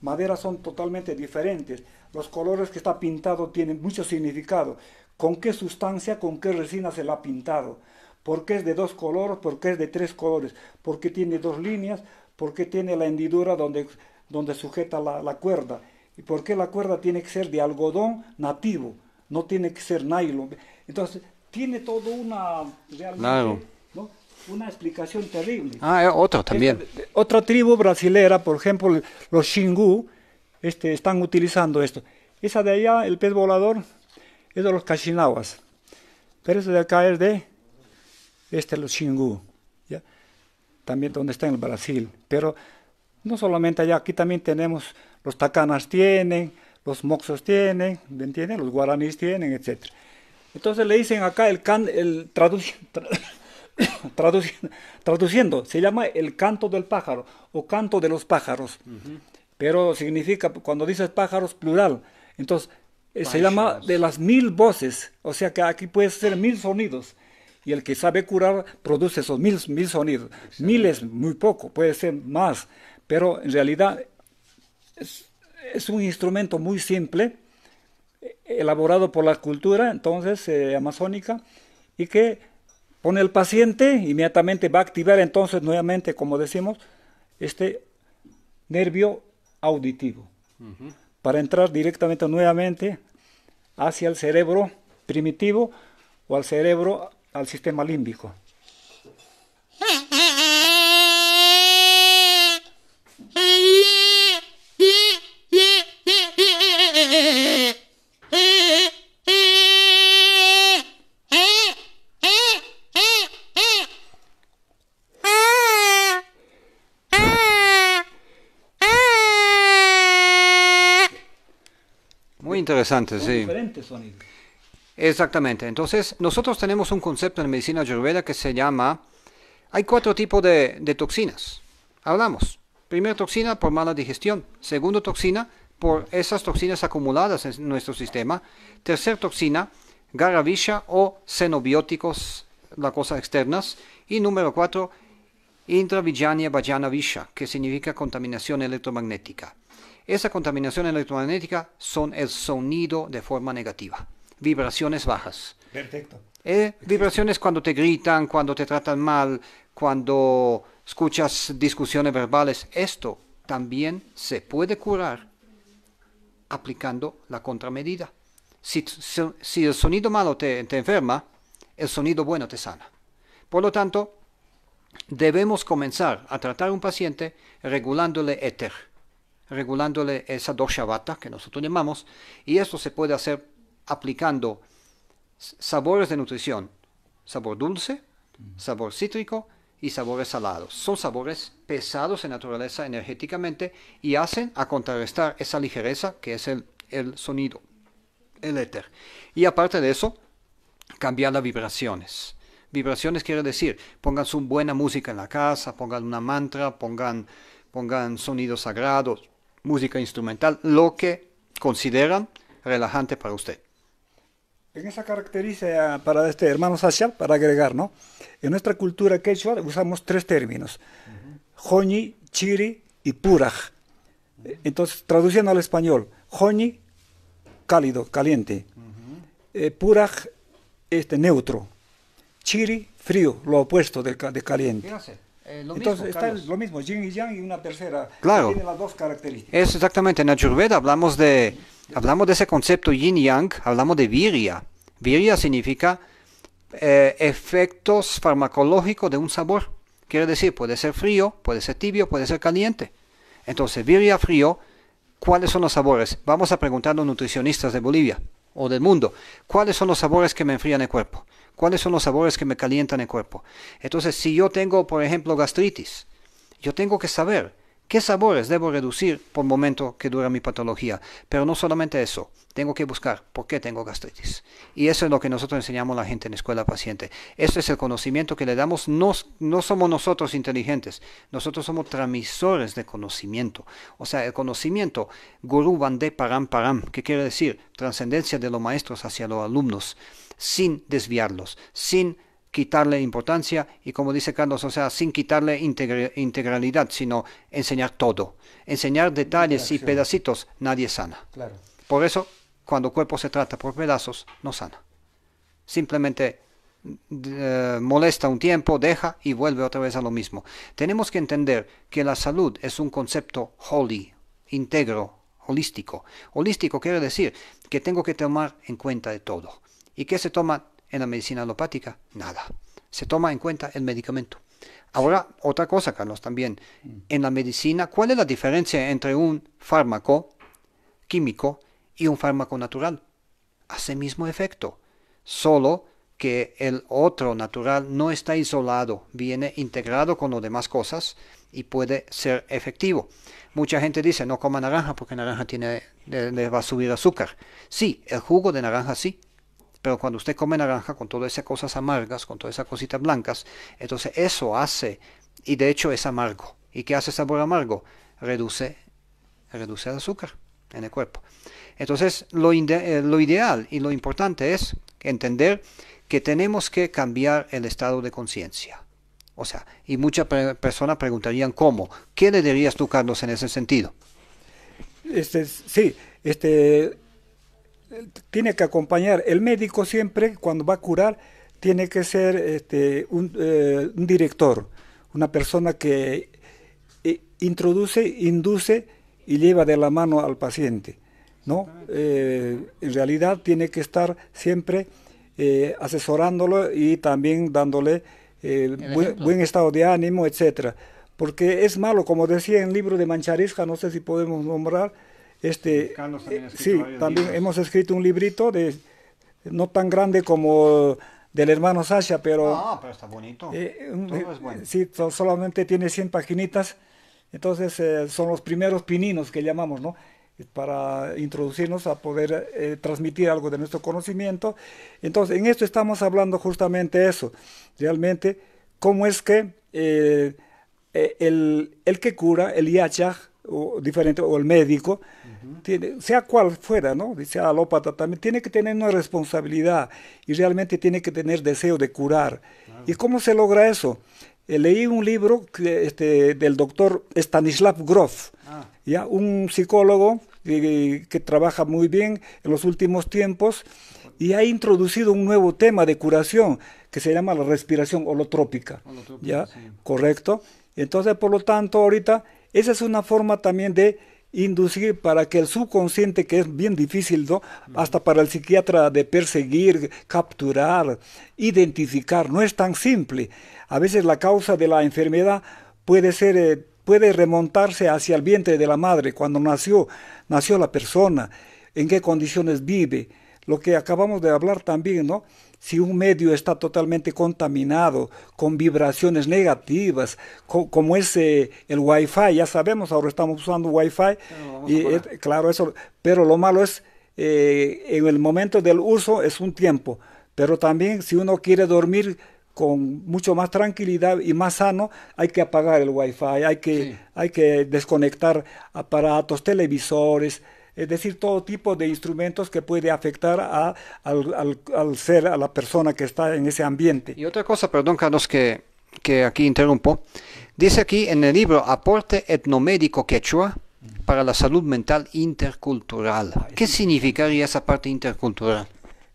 Maderas son totalmente diferentes. Los colores que está pintado tienen mucho significado. ¿Con qué sustancia, con qué resina se la ha pintado? ¿Por qué es de dos colores? ¿Por qué es de tres colores? ¿Por qué tiene dos líneas? ¿Por qué tiene la hendidura donde, donde sujeta la, la cuerda? ¿Y por qué la cuerda tiene que ser de algodón nativo? no tiene que ser nylon. Entonces, tiene todo una, una explicación terrible. Ah, eh, otro también. otra tribu brasilera, por ejemplo, los Xingu, este, están utilizando esto. Esa de allá, el pez volador, es de los Cachinawas. Pero esa de acá es de este, los Xingu, ¿ya? también donde está en el Brasil. Pero no solamente allá, aquí también tenemos, los Takanas tienen, los moxos tienen, ¿me Los guaraníes tienen, etc. Entonces le dicen acá el, can, el traduciendo, se llama el canto del pájaro o canto de los pájaros, pero significa, cuando dices pájaros, plural. Entonces, eh, se llama de las mil voces, o sea que aquí puede ser mil sonidos. Y el que sabe curar produce esos mil, mil sonidos. Miles, muy poco, puede ser más, pero en realidad es, es un instrumento muy simple, elaborado por la cultura entonces eh, amazónica y que pone el paciente, inmediatamente va a activar entonces nuevamente, como decimos, este nervio auditivo para entrar directamente nuevamente hacia el cerebro primitivo o al cerebro, al sistema límbico. Diferentes sonidos. Exactamente. Entonces, nosotros tenemos un concepto en medicina ayurveda que se llama. Hay cuatro tipos de, toxinas. Hablamos. Primera toxina por mala digestión. Segundo toxina por esas toxinas acumuladas en nuestro sistema. Tercer toxina, visha o xenobióticos, las cosas externas. Y número cuatro, intravillania vajana visha, que significa contaminación electromagnética. Esa contaminación electromagnética son el sonido de forma negativa, vibraciones bajas. Perfecto. Eh, vibraciones cuando te gritan, cuando te tratan mal, cuando escuchas discusiones verbales. Esto también se puede curar aplicando la contramedida. Si, el sonido malo te, te enferma, el sonido bueno te sana. Por lo tanto, debemos comenzar a tratar a un paciente regulándole éter regulándole esa dosha vata que nosotros llamamos, y esto se puede hacer aplicando sabores de nutrición, sabor dulce, mm. sabor cítrico y sabores salados. Son sabores pesados en naturaleza energéticamente y hacen a contrarrestar esa ligereza que es el, sonido, el éter. Y aparte de eso, cambiar las vibraciones. Vibraciones quiere decir, pongan su buena música en la casa, pongan una mantra, pongan, pongan sonidos sagrados, música instrumental, lo que consideran relajante para usted. En esa característica para este hermano social para agregar, ¿no? En nuestra cultura quechua usamos tres términos: joñi, chiri y puraj. Entonces, traduciendo al español, joñi, cálido, caliente. Eh, puraj, este, neutro. Chiri, frío, lo opuesto de, caliente. Eh, Entonces mismo, está lo mismo, yin y yang y una tercera. Claro. tiene las dos características. Es exactamente, en Ayurveda hablamos de, hablamos de ese concepto yin y yang, hablamos de viria. Viria significa eh, efectos farmacológicos de un sabor. Quiere decir, puede ser frío, puede ser tibio, puede ser caliente. Entonces, viria frío, ¿cuáles son los sabores? Vamos a preguntar a los nutricionistas de Bolivia o del mundo, ¿cuáles son los sabores que me enfrían el cuerpo? cuáles son los sabores que me calientan el cuerpo. Entonces, si yo tengo, por ejemplo, gastritis, yo tengo que saber qué sabores debo reducir por momento que dura mi patología. Pero no solamente eso, tengo que buscar por qué tengo gastritis. Y eso es lo que nosotros enseñamos a la gente en escuela paciente. Eso es el conocimiento que le damos. No, somos nosotros inteligentes, nosotros somos transmisores de conocimiento. O sea, el conocimiento, guru de param param, que quiere decir trascendencia de los maestros hacia los alumnos sin desviarlos, sin quitarle importancia y como dice Carlos, o sea, sin quitarle integralidad, sino enseñar todo, enseñar detalles y pedacitos, nadie sana. Claro. Por eso, cuando cuerpo se trata por pedazos, no sana. Simplemente eh, molesta un tiempo, deja y vuelve otra vez a lo mismo. Tenemos que entender que la salud es un concepto holy, íntegro, holístico. Holístico quiere decir que tengo que tomar en cuenta de todo ¿Y qué se toma en la medicina alopática? Nada. Se toma en cuenta el medicamento. Ahora, otra cosa, Carlos, también. Mm. En la medicina, ¿cuál es la diferencia entre un fármaco químico y un fármaco natural? Hace mismo efecto, solo que el otro natural no está isolado, viene integrado con las demás cosas y puede ser efectivo. Mucha gente dice, no coma naranja porque naranja tiene, le va a subir azúcar. Sí, el jugo de naranja sí, pero cuando usted come naranja con todas esas cosas amargas, con todas esas cositas blancas, entonces eso hace, y de hecho es amargo. ¿Y qué hace sabor amargo? Reduce, reduce el azúcar en el cuerpo. Entonces, lo, eh, lo ideal y lo importante es entender que tenemos que cambiar el estado de conciencia. O sea, y muchas personas preguntarían cómo. ¿Qué le dirías tú, en ese sentido? Este, sí, este, tiene que acompañar. El médico siempre, cuando va a curar, tiene que ser este, eh, un, director, una persona que eh, introduce, induce y lleva de la mano al paciente. ¿no? Eh, en realidad tiene que estar siempre asesorándolo y también dándole buen, buen, estado de ánimo, etcétera. Porque es malo, como decía en el libro de Mancharisca, no sé si podemos nombrar, este, también eh, sí, también hemos escrito un librito de no tan grande como del hermano Sasha, pero... Ah, pero está bonito. Eh, eh, sí, solamente tiene 100 paginitas, entonces son los primeros pininos que llamamos, ¿no? Para introducirnos a poder transmitir algo de nuestro conocimiento. Entonces, en esto estamos hablando justamente eso, realmente, cómo es que el, el, que cura, el yachach, o diferente, o el médico, tiene, sea cual fuera, ¿no? dice ah, alópata también, tiene que tener una responsabilidad y realmente tiene que tener deseo de curar. ¿Y cómo se logra eso? Eh, leí un libro este, del doctor Stanislav Grof, ah. ¿ya? un psicólogo que, trabaja muy bien en los últimos tiempos y ha introducido un nuevo tema de curación que se llama la respiración holotrópica. ¿ya? ¿Correcto? Entonces, por lo tanto, ahorita esa es una forma también de inducir para que el subconsciente, que es bien difícil, Hasta para el psiquiatra de perseguir, capturar, identificar, no es tan simple. A veces la causa de la enfermedad puede ser... Eh, puede remontarse hacia el vientre de la madre, cuando nació, nació la persona, en qué condiciones vive, lo que acabamos de hablar también, ¿no? si un medio está totalmente contaminado con vibraciones negativas, como es eh, el wifi ya sabemos, ahora estamos usando wifi y claro, eso, pero lo malo es, eh, en el momento del uso es un tiempo, pero también si uno quiere dormir con mucho más tranquilidad y más sano, hay que apagar el wifi, hay que, hay que desconectar aparatos, televisores, es decir, todo tipo de instrumentos que puede afectar al, ser, a la persona que está en ese ambiente. Y otra cosa, perdón Carlos, que, que aquí interrumpo, dice aquí en el libro Aporte etnomédico quechua para la salud mental intercultural. ¿Qué significaría esa parte intercultural?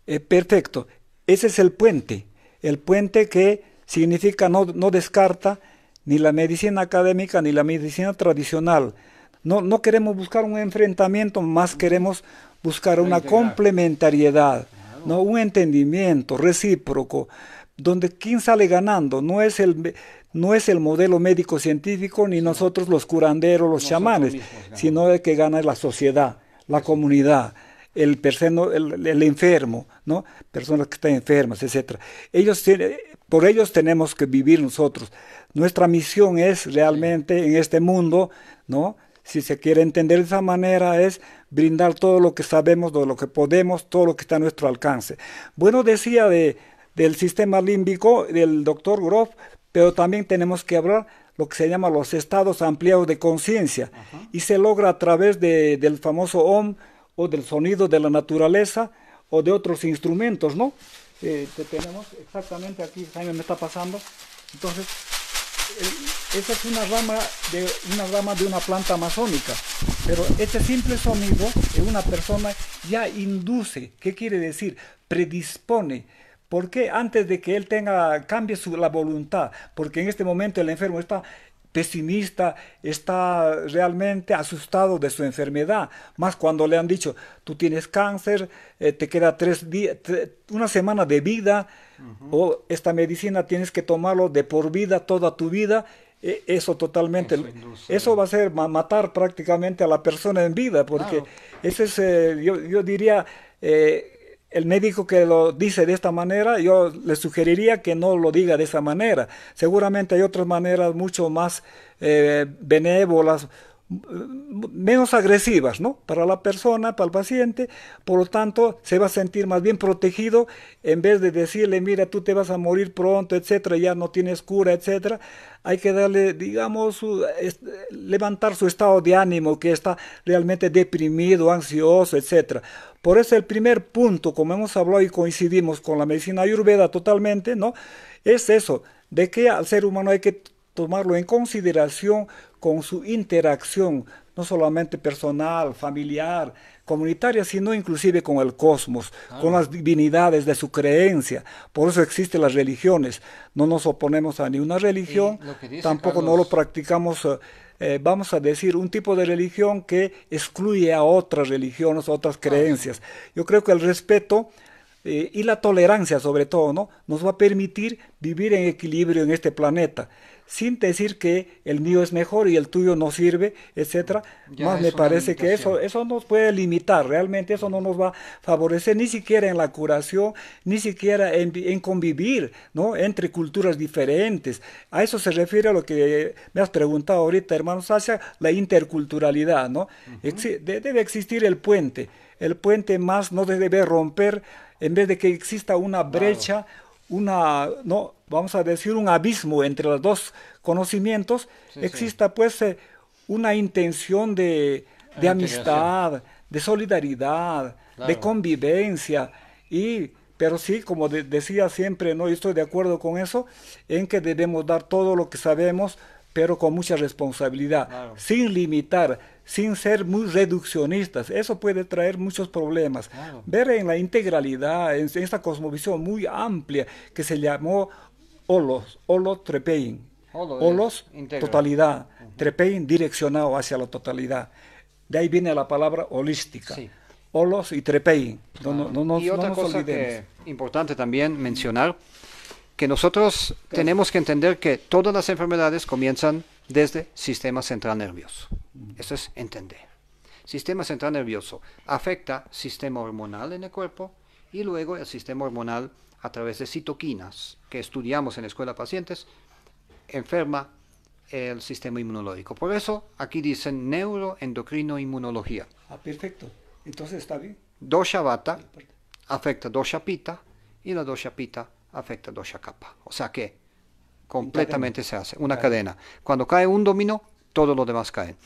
Eh, perfecto, ese es el puente, el puente que significa no, no descarta ni la medicina académica ni la medicina tradicional, no, no queremos buscar un enfrentamiento, más mm. queremos buscar una complementariedad, ¿no? un entendimiento recíproco, donde quien sale ganando no es el, no es el modelo médico científico ni nosotros los curanderos, los chamanes, sino el que gana la sociedad, la comunidad. El, el, enfermo, ¿no? Personas que están enfermas, etcétera. Ellos por ellos tenemos que vivir nosotros. Nuestra misión es realmente en este mundo, ¿no? si se quiere entender de esa manera, es brindar todo lo que sabemos, todo lo que podemos, todo lo que está a nuestro alcance. Bueno, decía de, del sistema límbico del doctor Groff, pero también tenemos que hablar lo que se llama los estados ampliados de conciencia y se logra a través de, del famoso OM o del sonido de la naturaleza o de otros instrumentos, ¿no? Eh, tenemos exactamente aquí, Jaime me está pasando. Entonces, esa es una rama de una rama de una planta amazónica. Pero este simple sonido en una persona ya induce, ¿qué quiere decir? Predispone. ¿Por qué antes de que él tenga, cambie su, la voluntad? Porque en este momento el enfermo está pesimista, está realmente asustado de su enfermedad. Más cuando le han dicho, tú tienes cáncer, eh, te queda tres días, una semana de vida, o esta medicina tienes que tomarlo de por vida, toda tu vida. E-, eso totalmente, eso, va a ser matar prácticamente a la persona en vida, porque ese es, eh, yo, yo, diría, eh, el médico que lo dice de esta manera, yo le sugeriría que no lo diga de esa manera. Seguramente hay otras maneras mucho más eh, benévolas, menos agresivas ¿no? para la persona, para el paciente, por lo tanto se va a sentir más bien protegido en vez de decirle, mira, tú te vas a morir pronto, etcétera, ya no tienes cura, etcétera. Hay que darle, digamos, levantar su estado de ánimo que está realmente deprimido, ansioso, etcétera. Por eso el primer punto, como hemos hablado y coincidimos con la medicina ayurveda totalmente, ¿no? Es eso, de que al ser humano hay que tomarlo en consideración con su interacción no solamente personal, familiar, comunitaria, sino inclusive con el cosmos, con las divinidades de su creencia. Por eso existen las religiones. No nos oponemos a ninguna religión, tampoco no lo practicamos, eh, eh, vamos a decir, un tipo de religión que excluye a otras religiones, otras creencias. Yo creo que el respeto eh, y la tolerancia sobre todo, ¿no? Nos va a permitir vivir en equilibrio en este planeta sin decir que el mío es mejor y el tuyo no sirve, etcétera. Más me parece que eso, eso nos puede limitar, realmente eso no nos va a favorecer ni siquiera en la curación, ni siquiera en, convivir, ¿no? Entre culturas diferentes. A eso se refiere a lo que me has preguntado ahorita, hermanos hacia la interculturalidad, ¿no? debe existir el puente. El puente más no debe romper en vez de que exista una brecha, una no vamos a decir, un abismo entre los dos conocimientos, exista pues eh, una intención de, amistad, de solidaridad, de convivencia y pero sí, como decía siempre, no, estoy de acuerdo con eso, en que debemos dar todo lo que sabemos, pero con mucha responsabilidad, sin limitar, sin ser muy reduccionistas. Eso puede traer muchos problemas. Ver en la integralidad, en esta cosmovisión muy amplia que se llamó olos, olos trepein. Olos, totalidad. Trepein direccionado hacia la totalidad. De ahí viene la palabra holística. Olos y trepein. No, y otra cosa importante también mencionar, que nosotros tenemos que entender que todas las enfermedades comienzan desde sistema central nervioso. Eso es entender. Sistema central nervioso afecta sistema hormonal en el cuerpo y luego el sistema hormonal a través de citoquinas que estudiamos en la escuela de pacientes, enferma el sistema inmunológico. Por eso aquí dicen neuroendocrino-inmunología. Ah, perfecto. Entonces está bien. Dosha vata afecta dosha pita y la dosha pita afecta dosha kapha. O sea que completamente se hace una cadena. Cuando cae un domino, todos los demás caen.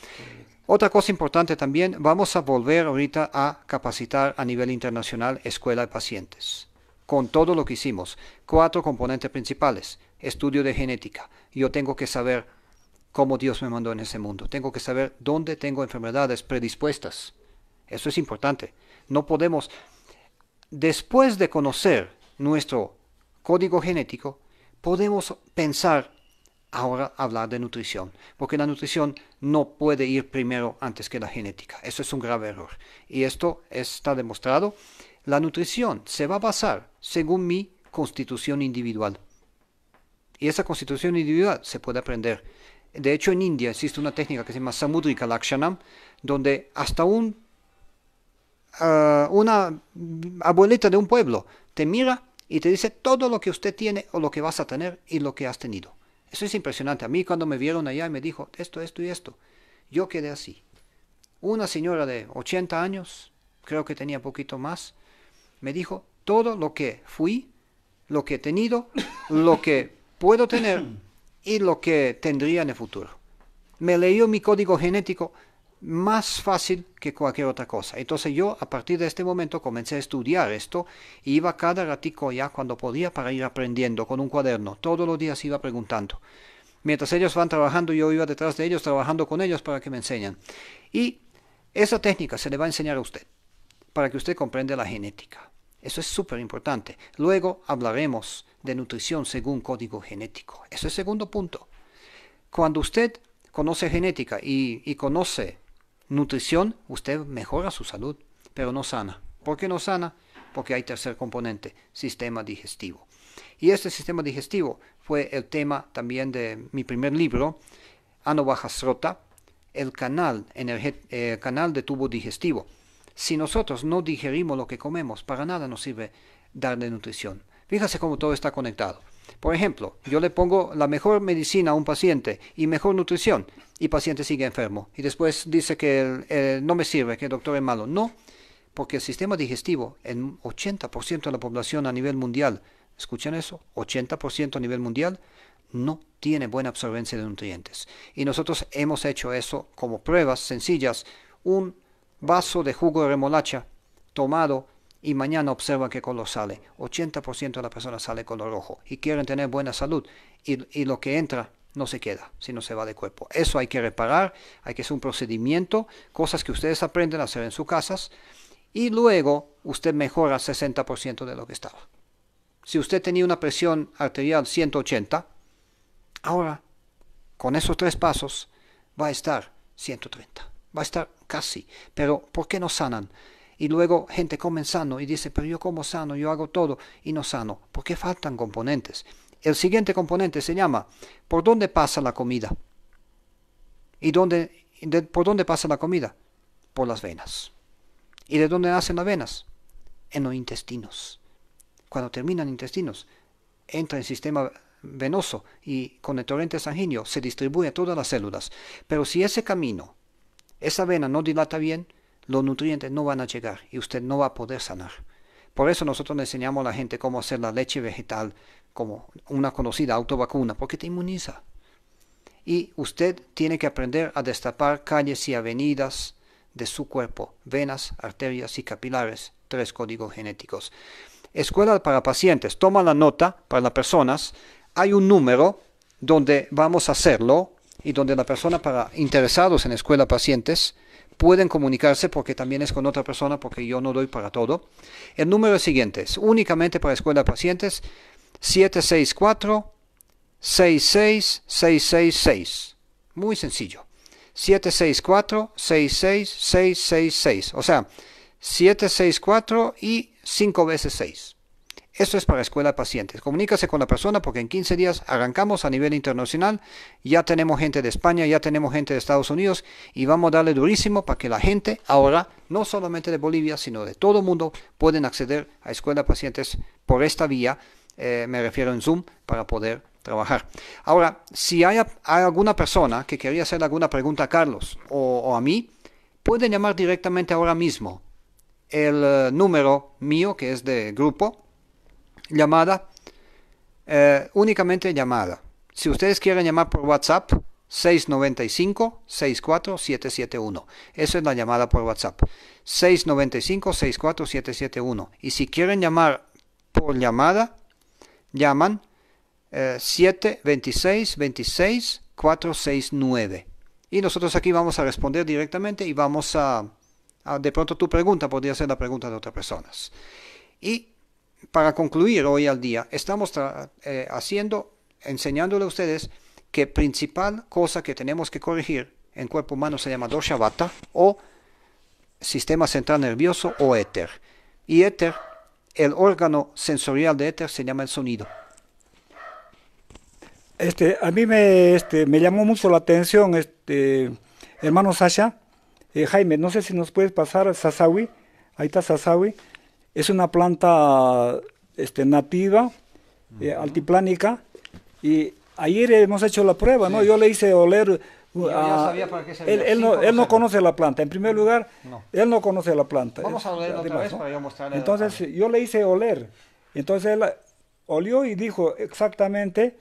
Otra cosa importante también, vamos a volver ahorita a capacitar a nivel internacional escuela de pacientes con todo lo que hicimos, cuatro componentes principales, estudio de genética. Yo tengo que saber cómo Dios me mandó en ese mundo. Tengo que saber dónde tengo enfermedades predispuestas. Eso es importante. No podemos, después de conocer nuestro código genético, podemos pensar ahora hablar de nutrición, porque la nutrición no puede ir primero antes que la genética. Eso es un grave error. Y esto está demostrado la nutrición se va a basar según mi constitución individual. Y esa constitución individual se puede aprender. De hecho, en India existe una técnica que se llama Samudrika Lakshanam, donde hasta un, ah, una abuelita de un pueblo te mira y te dice todo lo que usted tiene o lo que vas a tener y lo que has tenido. Eso es impresionante. A mí cuando me vieron allá y me dijo esto, esto y esto, yo quedé así. Una señora de 80 años, creo que tenía poquito más, me dijo todo lo que fui, lo que he tenido, lo que puedo tener y lo que tendría en el futuro. Me leyó mi código genético más fácil que cualquier otra cosa. Entonces yo a partir de este momento comencé a estudiar esto y iba cada ratico ya cuando podía para ir aprendiendo con un cuaderno. Todos los días iba preguntando. Mientras ellos van trabajando, yo iba detrás de ellos, trabajando con ellos para que me enseñen. Y esa técnica se le va a enseñar a usted, para que usted comprenda la genética. Eso es súper importante. Luego hablaremos de nutrición según código genético. Ese es el segundo punto. Cuando usted conoce genética y, conoce nutrición, usted mejora su salud, pero no sana. ¿Por qué no sana? Porque hay tercer componente, sistema digestivo. Y este sistema digestivo fue el tema también de mi primer libro, Ano Baja el el eh, canal de tubo digestivo. Si nosotros no digerimos lo que comemos, para nada nos sirve darle nutrición. Fíjase cómo todo está conectado. Por ejemplo, yo le pongo la mejor medicina a un paciente y mejor nutrición y paciente sigue enfermo y después dice que no me sirve, que el doctor es malo. No, porque el sistema digestivo en 80% de la población a nivel mundial, escuchan eso, 80% a nivel mundial, no tiene buena absorbencia de nutrientes. Y nosotros hemos hecho eso como pruebas sencillas, un vaso de jugo de remolacha tomado y mañana observa qué color sale. 80% de la persona sale color rojo y quieren tener buena salud y, y lo que entra no se queda, sino se va de cuerpo. Eso hay que reparar, hay que hacer un procedimiento, cosas que ustedes aprenden a hacer en sus casas y luego usted mejora 60% de lo que estaba. Si usted tenía una presión arterial 180, ahora con esos tres pasos va a estar 130 va a estar casi, pero ¿por qué no sanan? Y luego gente come sano y dice, pero yo como sano, yo hago todo y no sano, ¿Por qué faltan componentes. El siguiente componente se llama, ¿por dónde pasa la comida? ¿Y dónde, por dónde pasa la comida? Por las venas. ¿Y de dónde nacen las venas? En los intestinos. Cuando terminan intestinos, entra el sistema venoso y con el torrente sanguíneo se distribuye a todas las células. Pero si ese camino esa vena no dilata bien, los nutrientes no van a llegar y usted no va a poder sanar. Por eso nosotros le enseñamos a la gente cómo hacer la leche vegetal como una conocida autovacuna, porque te inmuniza. Y usted tiene que aprender a destapar calles y avenidas de su cuerpo, venas, arterias y capilares, tres códigos genéticos. Escuela para pacientes, toma la nota para las personas, hay un número donde vamos a hacerlo y donde la persona para interesados en escuela pacientes pueden comunicarse porque también es con otra persona porque yo no doy para todo. El número siguiente es únicamente para escuela pacientes 764 66666. Muy sencillo. 764 66666. O sea, 764 y 5 veces 6. Esto es para Escuela de Pacientes. Comunícase con la persona porque en 15 días arrancamos a nivel internacional. Ya tenemos gente de España, ya tenemos gente de Estados Unidos y vamos a darle durísimo para que la gente ahora, no solamente de Bolivia, sino de todo el mundo, pueden acceder a Escuela Pacientes por esta vía. Eh, me refiero en Zoom para poder trabajar. Ahora, si hay, alguna persona que quería hacer alguna pregunta a Carlos o a mí, pueden llamar directamente ahora mismo el eh, número mío, que es de grupo, llamada, eh, únicamente llamada. Si ustedes quieren llamar por WhatsApp, 695-64771. Esa es la llamada por WhatsApp. 695-64771. Y si quieren llamar por llamada, llaman 726 eh, 26469 Y nosotros aquí vamos a responder directamente y vamos a, a, de pronto tu pregunta podría ser la pregunta de otras personas. Y para concluir hoy al día, estamos eh, haciendo, enseñándole a ustedes que principal cosa que tenemos que corregir en cuerpo humano se llama dosha vata o sistema central nervioso o éter. Y éter, el órgano sensorial de éter se llama el sonido. Este, a mí me, este, me llamó mucho la atención, este, hermano Sasha, eh, Jaime, no sé si nos puedes pasar Sasawi, ahí está Sasawi. Es una planta este, nativa, eh, altiplánica, y ayer hemos hecho la prueba, ¿no? Yo le hice oler... Uh, sabía qué él, él, no, conoce la planta. En primer lugar, él no conoce la planta. Vamos a oler otra vez para yo mostrarle. Entonces, yo le hice oler. Entonces, él olió y dijo exactamente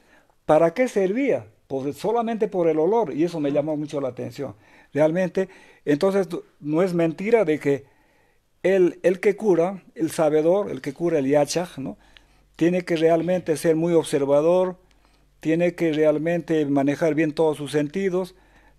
para qué servía. Pues solamente por el olor. Y eso me llamó mucho la atención. Realmente, entonces, no es mentira de que el, que cura, el sabedor, el que cura el yachach, ¿no? tiene que realmente ser muy observador, tiene que realmente manejar bien todos sus sentidos,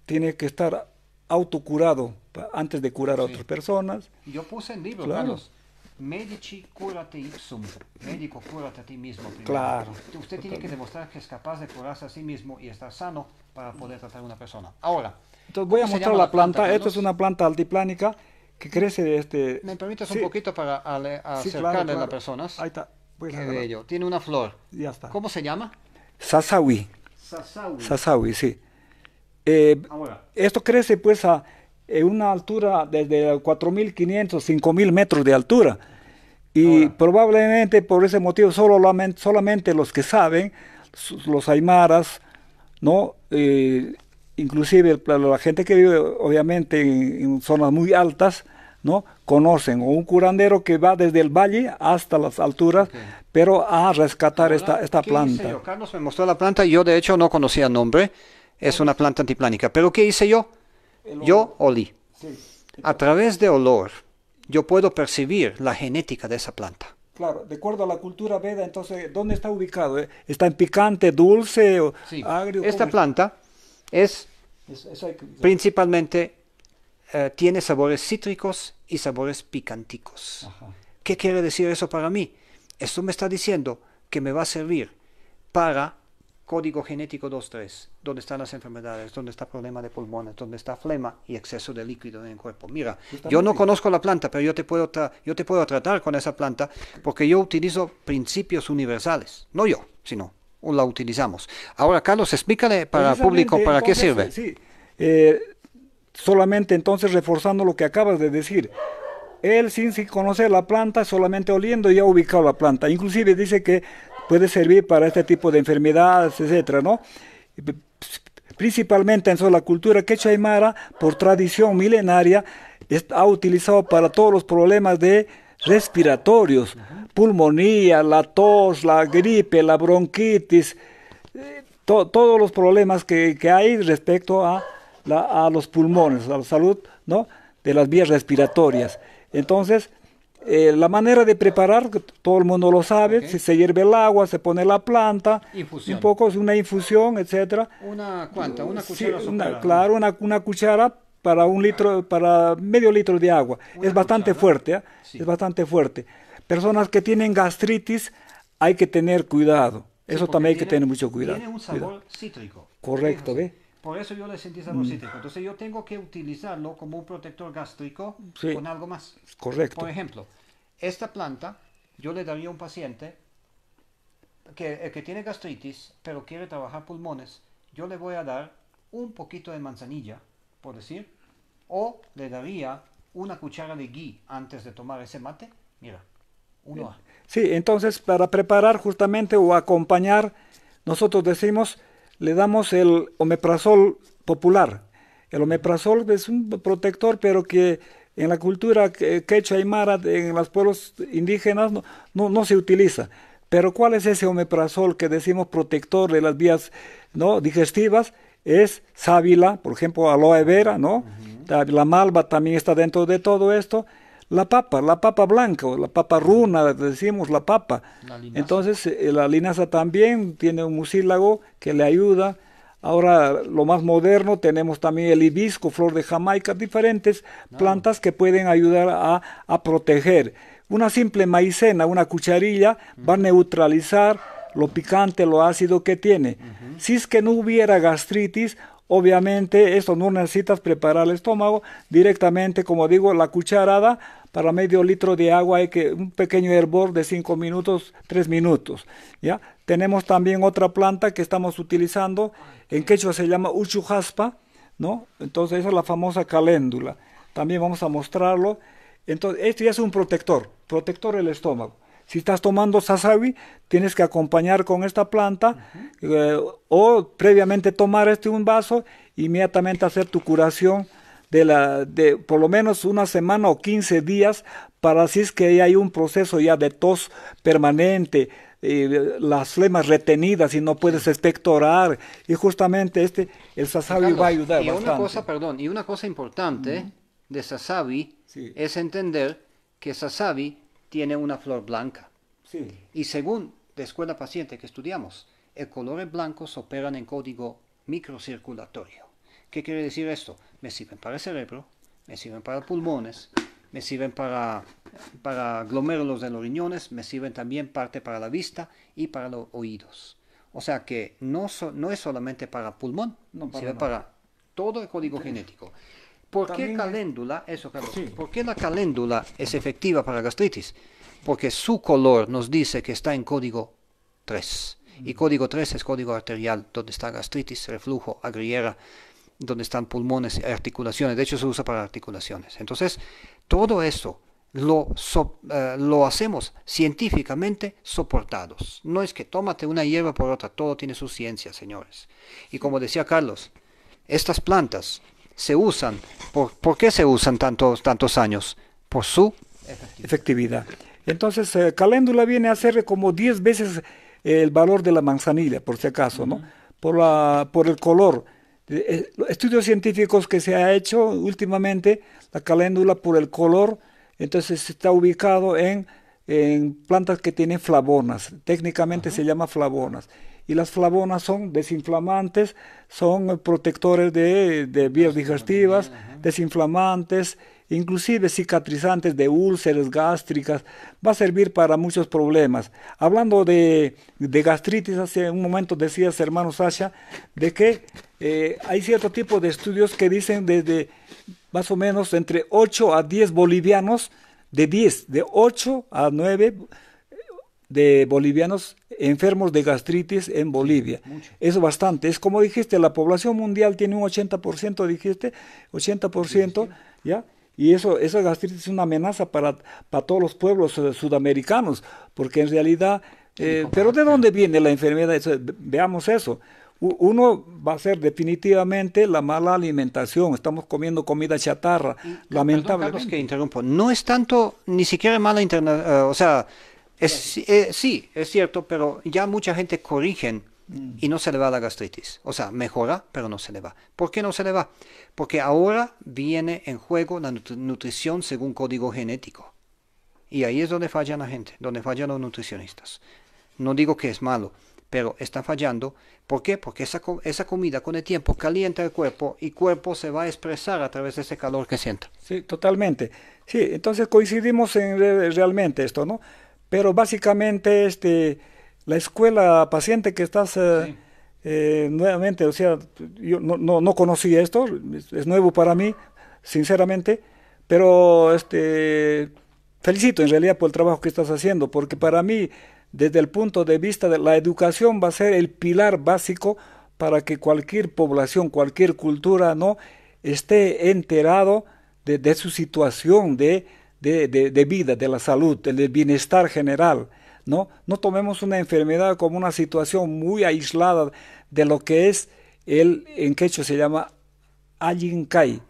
tiene que estar autocurado antes de curar a otras personas. Yo puse en libro, claro. Carlos, Medici curate ipsum, médico curate a ti mismo primero. Claro. Usted tiene que demostrar que es capaz de curarse a sí mismo y estar sano para poder tratar a una persona. Ahora. Entonces voy a mostrar la planta Esta es una planta altiplánica que crece de este... ¿Me permites un poquito para acercarle a las personas? Ahí está. Tiene una flor. Ya está. ¿Cómo se llama? Sasawi. Sasawi. Sasawi, sí. Eh, esto crece pues a eh, una altura desde 4.500, 5.000 metros de altura. Y probablemente por ese motivo solo, solamente los que saben, los aymaras, ¿no? Eh, inclusive el, la gente que vive obviamente en, zonas muy altas, ¿no? Conocen un curandero que va desde el valle hasta las alturas, pero a rescatar esta, esta planta. Carlos me mostró la planta, yo de hecho no conocía el nombre, es una planta antiplánica, pero ¿qué hice yo? Yo olí. A través de olor, yo puedo percibir la genética de esa planta. Claro, de acuerdo a la cultura veda, entonces, ¿dónde está ubicado? ¿Eh? ¿Está en picante, dulce o agrio? Esta planta es principalmente eh, tiene sabores cítricos y sabores picanticos. ¿Qué quiere decir eso para mí? Esto me está diciendo que me va a servir para código genético 2.3, donde están las enfermedades, donde está problema de pulmones, donde está flema y exceso de líquido en el cuerpo. Mira, yo no conozco la planta, pero yo puedo yo te puedo tratar con esa planta porque yo utilizo principios universales, no yo, sino o la utilizamos. Ahora, Carlos, explícale para el público para qué sirve. Sí, eh, solamente entonces reforzando lo que acabas de decir. Él sin, conocer la planta, solamente oliendo ya ha ubicado la planta. Inclusive dice que puede servir para este tipo de enfermedades, etcétera, ¿no? Principalmente en la cultura quechaimara, por tradición milenaria, ha utilizado para todos los problemas de respiratorios pulmonía, la tos, la gripe, la bronquitis, eh, todos los problemas que, hay respecto a, a los pulmones, a la salud ¿no? de las vías respiratorias. Entonces, eh, la manera de preparar, todo el mundo lo sabe, se hierve el agua, se pone la planta, un poco es una infusión, etcétera. ¿Una cuánta? ¿Una cuchara? claro, una, cuchara para un litro, para medio litro de agua. ¿eh? es bastante fuerte, es bastante fuerte personas que tienen gastritis hay que tener cuidado. eso también hay que tener mucho cuidado. Tiene un sabor cítrico. Correcto, ¿ve? Por eso yo le sentí sabor mm. cítrico. Entonces yo tengo que utilizarlo como un protector gástrico con algo más. Correcto. Por ejemplo, esta planta yo le daría a un paciente eh, que, tiene gastritis pero quiere trabajar pulmones. Yo le voy a dar un poquito de manzanilla, por decir, o le daría una cuchara de ghee antes de tomar ese mate. Mira, Sí, entonces para preparar justamente o acompañar, nosotros decimos, le damos el omeprazol popular. El omeprazol es un protector, pero que en la cultura quechua mara, en los pueblos indígenas, no, no, se utiliza. Pero ¿cuál es ese omeprazol que decimos protector de las vías ¿no? digestivas? Es sábila, por ejemplo, aloe vera, ¿no? La malva también está dentro de todo esto la papa, la papa blanca, o la papa runa, decimos la papa. Entonces, eh, eh, la linaza también tiene un mucílago que le ayuda. Ahora, lo más moderno, tenemos también el hibisco, flor de Jamaica, diferentes plantas que pueden ayudar a, proteger. Una simple maicena, una cucharilla, va a neutralizar lo picante, lo ácido que tiene. Si es que no hubiera gastritis, obviamente esto no necesitas preparar el estómago, directamente, como digo, la cucharada para medio litro de agua hay que un pequeño hervor de 5 minutos, 3 minutos. ¿ya? Tenemos también otra planta que estamos utilizando, en quechua se llama uchujaspa, ¿no? Entonces esa es la famosa caléndula. También vamos a mostrarlo. Entonces, este ya es un protector, protector el estómago. Si estás tomando sasabi, tienes que acompañar con esta planta eh, o previamente tomar este un vaso, inmediatamente hacer tu curación de, la, de por lo menos una semana o 15 días para así es que hay un proceso ya de tos permanente, eh, las flemas retenidas y no puedes expectorar. Y justamente este, el sasabi va a ayudar. Y una cosa, perdón, y una cosa importante de sasabi es entender que sasabi tiene una flor blanca. Y según la escuela paciente que estudiamos, el colores blancos operan en código microcirculatorio. ¿Qué quiere decir esto? Me sirven para el cerebro, me sirven para pulmones, me sirven para, para glomérulos de los riñones, me sirven también parte para la vista y para los oídos. O sea que no, es solamente para pulmón, no sirve para todo el código genético. ¿Por qué eso, ¿por qué la caléndula es efectiva para gastritis? Porque su color nos dice que está en código 3. Y mm. código 3 es código arterial, donde está gastritis, reflujo, agriera, donde están pulmones y articulaciones. De hecho, se usa para articulaciones. Entonces, todo eso lo, eh, lo hacemos científicamente soportados. No es que tómate una hierba por otra, todo tiene su ciencia, señores. Y como decía Carlos, estas plantas se usan, ¿por, qué se usan tantos, tantos años? Por su efectividad. Entonces, eh, caléndula viene a ser como 10 veces el valor de la manzanilla, por si acaso, ¿no? Por, la, por el color eh, estudios científicos que se ha hecho últimamente, la caléndula por el color, entonces está ubicado en, plantas que tienen flavonas, técnicamente se llama flavonas. Y las flavonas son desinflamantes, son protectores de, de vías ah, digestivas, desinflamantes, inclusive cicatrizantes de úlceras gástricas, va a servir para muchos problemas. Hablando de, de gastritis, hace un momento decías, hermano Sasha, de que eh, hay cierto tipo de estudios que dicen desde más o menos entre 8 a 10 bolivianos, de 10, de 8 a 9 de bolivianos enfermos de gastritis en Bolivia. eso Es bastante. Es como dijiste, la población mundial tiene un 80%, dijiste, 80%, ¿ya? Y eso, esa gastritis es una amenaza para, para todos los pueblos eh, sudamericanos, porque en realidad, eh, pero ¿de dónde viene la enfermedad? veamos eso. Uno va a ser definitivamente la mala alimentación. Estamos comiendo comida chatarra, lamentablemente. No es tanto, ni siquiera mala eh, o sea, es, sí, es cierto, pero ya mucha gente corrigen y no se le va la gastritis. O sea, mejora, pero no se le va. ¿Por qué no se le va? Porque ahora viene en juego la nutrición según código genético. Y ahí es donde fallan la gente, donde fallan los nutricionistas. No digo que es malo, pero está fallando. ¿Por qué? Porque esa, esa comida con el tiempo calienta el cuerpo y cuerpo se va a expresar a través de ese calor que sienta. Sí, totalmente. Sí, entonces coincidimos en realmente esto, ¿no? Pero básicamente este la escuela paciente que estás eh, eh, nuevamente, o sea, yo no, no, conocí esto, es, nuevo para mí, sinceramente, pero este felicito en realidad por el trabajo que estás haciendo, porque para mí, desde el punto de vista de la educación, va a ser el pilar básico para que cualquier población, cualquier cultura, ¿no? esté enterado de, su situación de vida, de la salud, del bienestar general. ¿no? No tomemos una enfermedad como una situación muy aislada de lo que es el, en quechua se llama Ayinkai.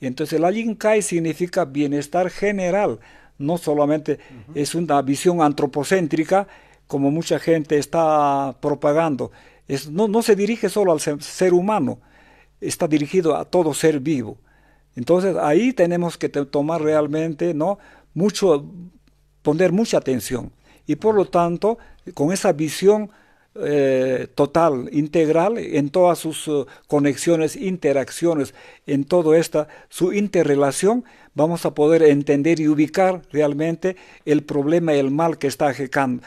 Entonces el Ayinkai significa bienestar general, no solamente es una visión antropocéntrica como mucha gente está propagando. Es, no, no, se dirige solo al ser, ser, humano, está dirigido a todo ser vivo. Entonces ahí tenemos que tomar realmente, ¿no? Mucho, poner mucha atención y por lo tanto con esa visión eh, total, integral, en todas sus eh, conexiones, interacciones, en toda esta, su interrelación, vamos a poder entender y ubicar realmente el problema el mal que está aquejando,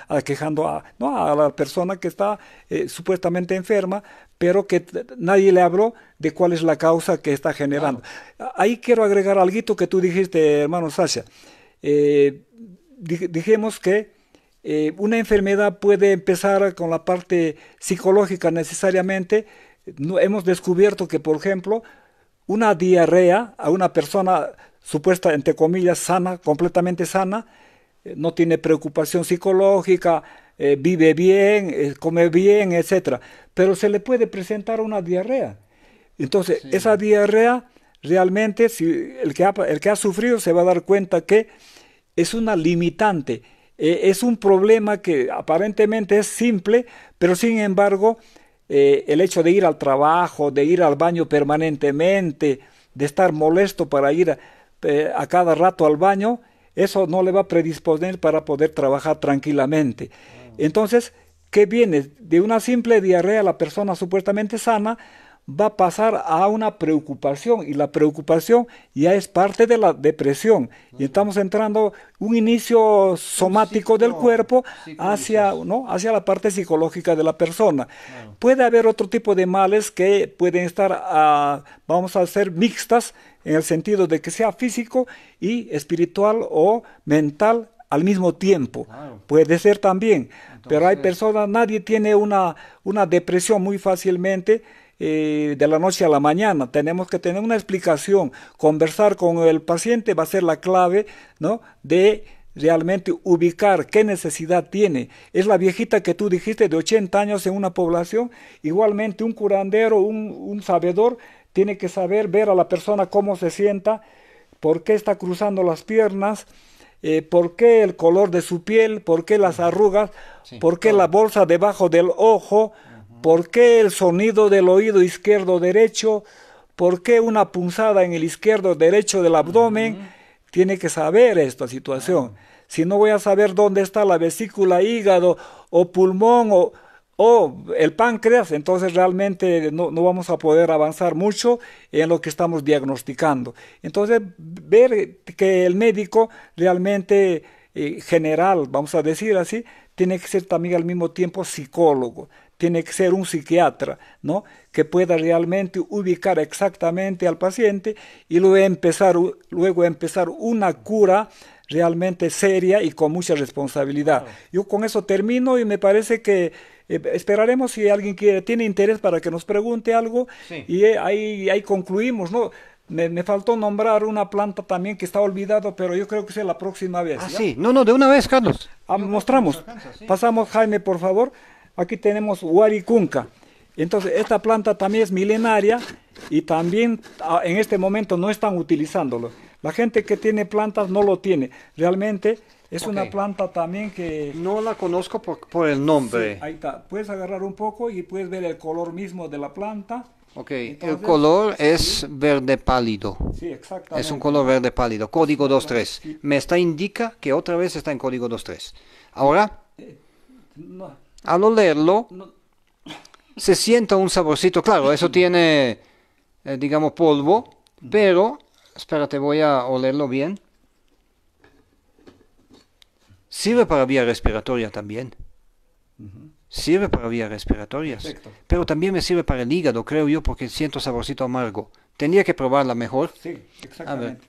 a, la persona que está eh, supuestamente enferma, pero que nadie le habló de cuál es la causa que está generando. Ahí quiero agregar algo que tú dijiste, hermano Sasha. dijimos que eh, una enfermedad puede empezar con la parte psicológica necesariamente. No, hemos descubierto que, por ejemplo, una diarrea a una persona supuesta, entre comillas, sana, completamente sana, eh, no tiene preocupación psicológica, eh, vive bien, come bien, etc. Pero se le puede presentar una diarrea. Entonces, esa diarrea realmente, si el que, el que ha sufrido se va a dar cuenta que es una limitante eh, es un problema que aparentemente es simple, pero sin embargo eh, el hecho de ir al trabajo, de ir al baño permanentemente, de estar molesto para ir a, eh, a cada rato al baño, eso no le va a predisponer para poder trabajar tranquilamente. Entonces, ¿qué viene? De una simple diarrea la persona supuestamente sana va a pasar a una preocupación y la preocupación ya es parte de la depresión y estamos entrando un inicio somático del cuerpo hacia, hacia la parte psicológica de la persona. Puede haber otro tipo de males que pueden estar, a, ah, vamos a ser mixtas en el sentido de que sea físico y espiritual o mental al mismo tiempo. Puede ser también, pero hay personas, nadie tiene una depresión muy fácilmente, eh, de la noche a la mañana. Tenemos que tener una explicación. Conversar con el paciente va a ser la clave ¿no? de realmente ubicar qué necesidad tiene. Es la viejita que tú dijiste de 80 años en una población. Igualmente un curandero, un, sabedor, tiene que saber ver a la persona cómo se sienta, por qué está cruzando las piernas, eh, por qué el color de su piel, por qué las arrugas, por qué la bolsa debajo del ojo, ¿Por qué el sonido del oído izquierdo-derecho? ¿Por qué una punzada en el izquierdo-derecho del abdomen? Tiene que saber esta situación. Si no voy a saber dónde está la vesícula, hígado o pulmón o, el páncreas, entonces realmente no, vamos a poder avanzar mucho en lo que estamos diagnosticando. Entonces, ver que el médico realmente eh, general, vamos a decir así, tiene que ser también al mismo tiempo psicólogo tiene que ser un psiquiatra, ¿no? Que pueda realmente ubicar exactamente al paciente y luego empezar, luego empezar una cura realmente seria y con mucha responsabilidad. Yo con eso termino y me parece que eh, esperaremos si alguien quiere, tiene interés para que nos pregunte algo y eh, ahí, ahí concluimos, ¿no? Me, faltó nombrar una planta también que está olvidado, pero yo creo que sea la próxima vez. Ah, sí. No, no, de una vez, Carlos. Ah, mostramos. Pasamos, Jaime, por favor. Aquí tenemos huaricunca. Entonces, esta planta también es milenaria y también ah, en este momento no están utilizándolo. La gente que tiene plantas no lo tiene. Realmente es una planta también que... No la conozco por, el nombre. ahí está. Puedes agarrar un poco y puedes ver el color mismo de la planta. Ok, el color es verde pálido. Sí, exactamente. Es un color verde pálido. Código 23. Me está indica que otra vez está en código 23. Ahora... Eh, no al olerlo se sienta un saborcito. Claro, eso tiene, eh, digamos, polvo, pero, espérate, voy a olerlo bien. Sirve para vía respiratoria también. Sirve para vía respiratorias. Pero también me sirve para el hígado, creo yo, porque siento saborcito amargo. Tenía que probarla mejor. Sí, exactamente.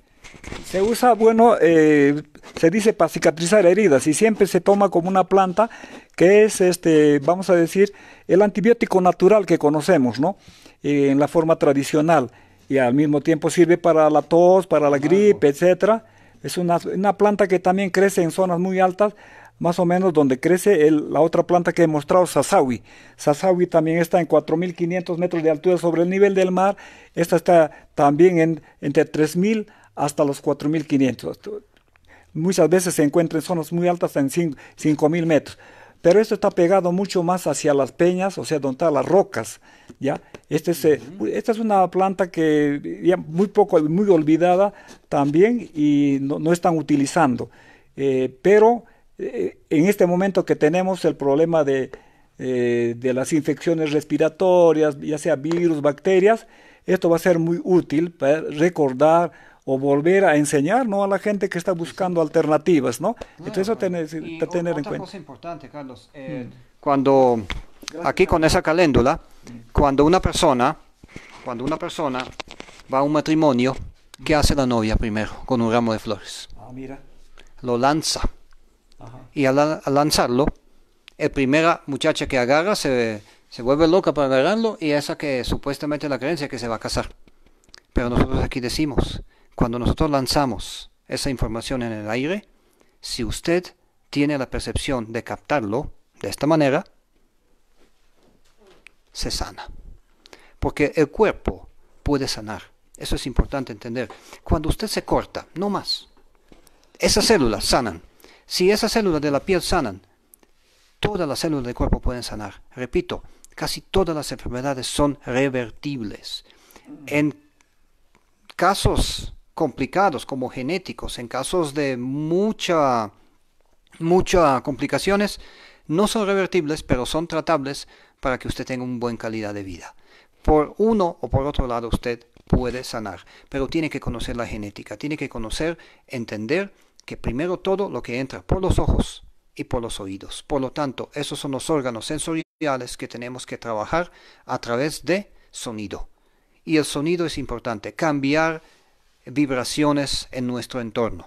Se usa, bueno, eh, se dice para cicatrizar heridas y siempre se toma como una planta que es, este, vamos a decir, el antibiótico natural que conocemos, ¿no? en la forma tradicional y al mismo tiempo sirve para la tos, para la gripe, etcétera. Es una, planta que también crece en zonas muy altas, más o menos donde crece la otra planta que he mostrado, Sasawi. Sasawi también está en 4.500 metros de altura sobre el nivel del mar. Esta está también en, entre 3.000 hasta los 4.500. Muchas veces se encuentra en zonas muy altas, en 5.000 metros. Pero esto está pegado mucho más hacia las peñas, o sea, donde están las rocas. ¿ya? Este eh, Esta es una planta que ya muy poco, muy olvidada también y no, no están utilizando. Eh, pero eh, en este momento que tenemos el problema de, de las infecciones respiratorias, ya sea virus, bacterias, esto va a ser muy útil para recordar o volver a enseñar ¿no? a la gente que está buscando alternativas, ¿no? Entonces eso hay tener en cuenta. Cosa importante, Carlos, eh, mm. cuando aquí con esa caléndula, mm. cuando una persona, cuando una persona va a un matrimonio, ¿qué hace la novia primero con un ramo de flores? Ah, mira. Lo lanza. Y al, lanzarlo, el primera muchacha que agarra se, se vuelve loca para agarrarlo y esa que supuestamente la creencia es que se va a casar. Pero nosotros aquí decimos, cuando nosotros lanzamos esa información en el aire, si usted tiene la percepción de captarlo de esta manera, se sana. Porque el cuerpo puede sanar. Eso es importante entender. Cuando usted se corta, no más. Esas células sanan. Si esas células de la piel sanan, todas las células del cuerpo pueden sanar. Repito, casi todas las enfermedades son revertibles. En casos complicados como genéticos, en casos de mucha, muchas complicaciones, no son revertibles, pero son tratables para que usted tenga una buena calidad de vida. Por uno o por otro lado usted puede sanar, pero tiene que conocer la genética, tiene que conocer, entender que primero todo lo que entra por los ojos y por los oídos. Por lo tanto, esos son los órganos sensoriales que tenemos que trabajar a través de sonido. Y el sonido es importante, cambiar vibraciones en nuestro entorno.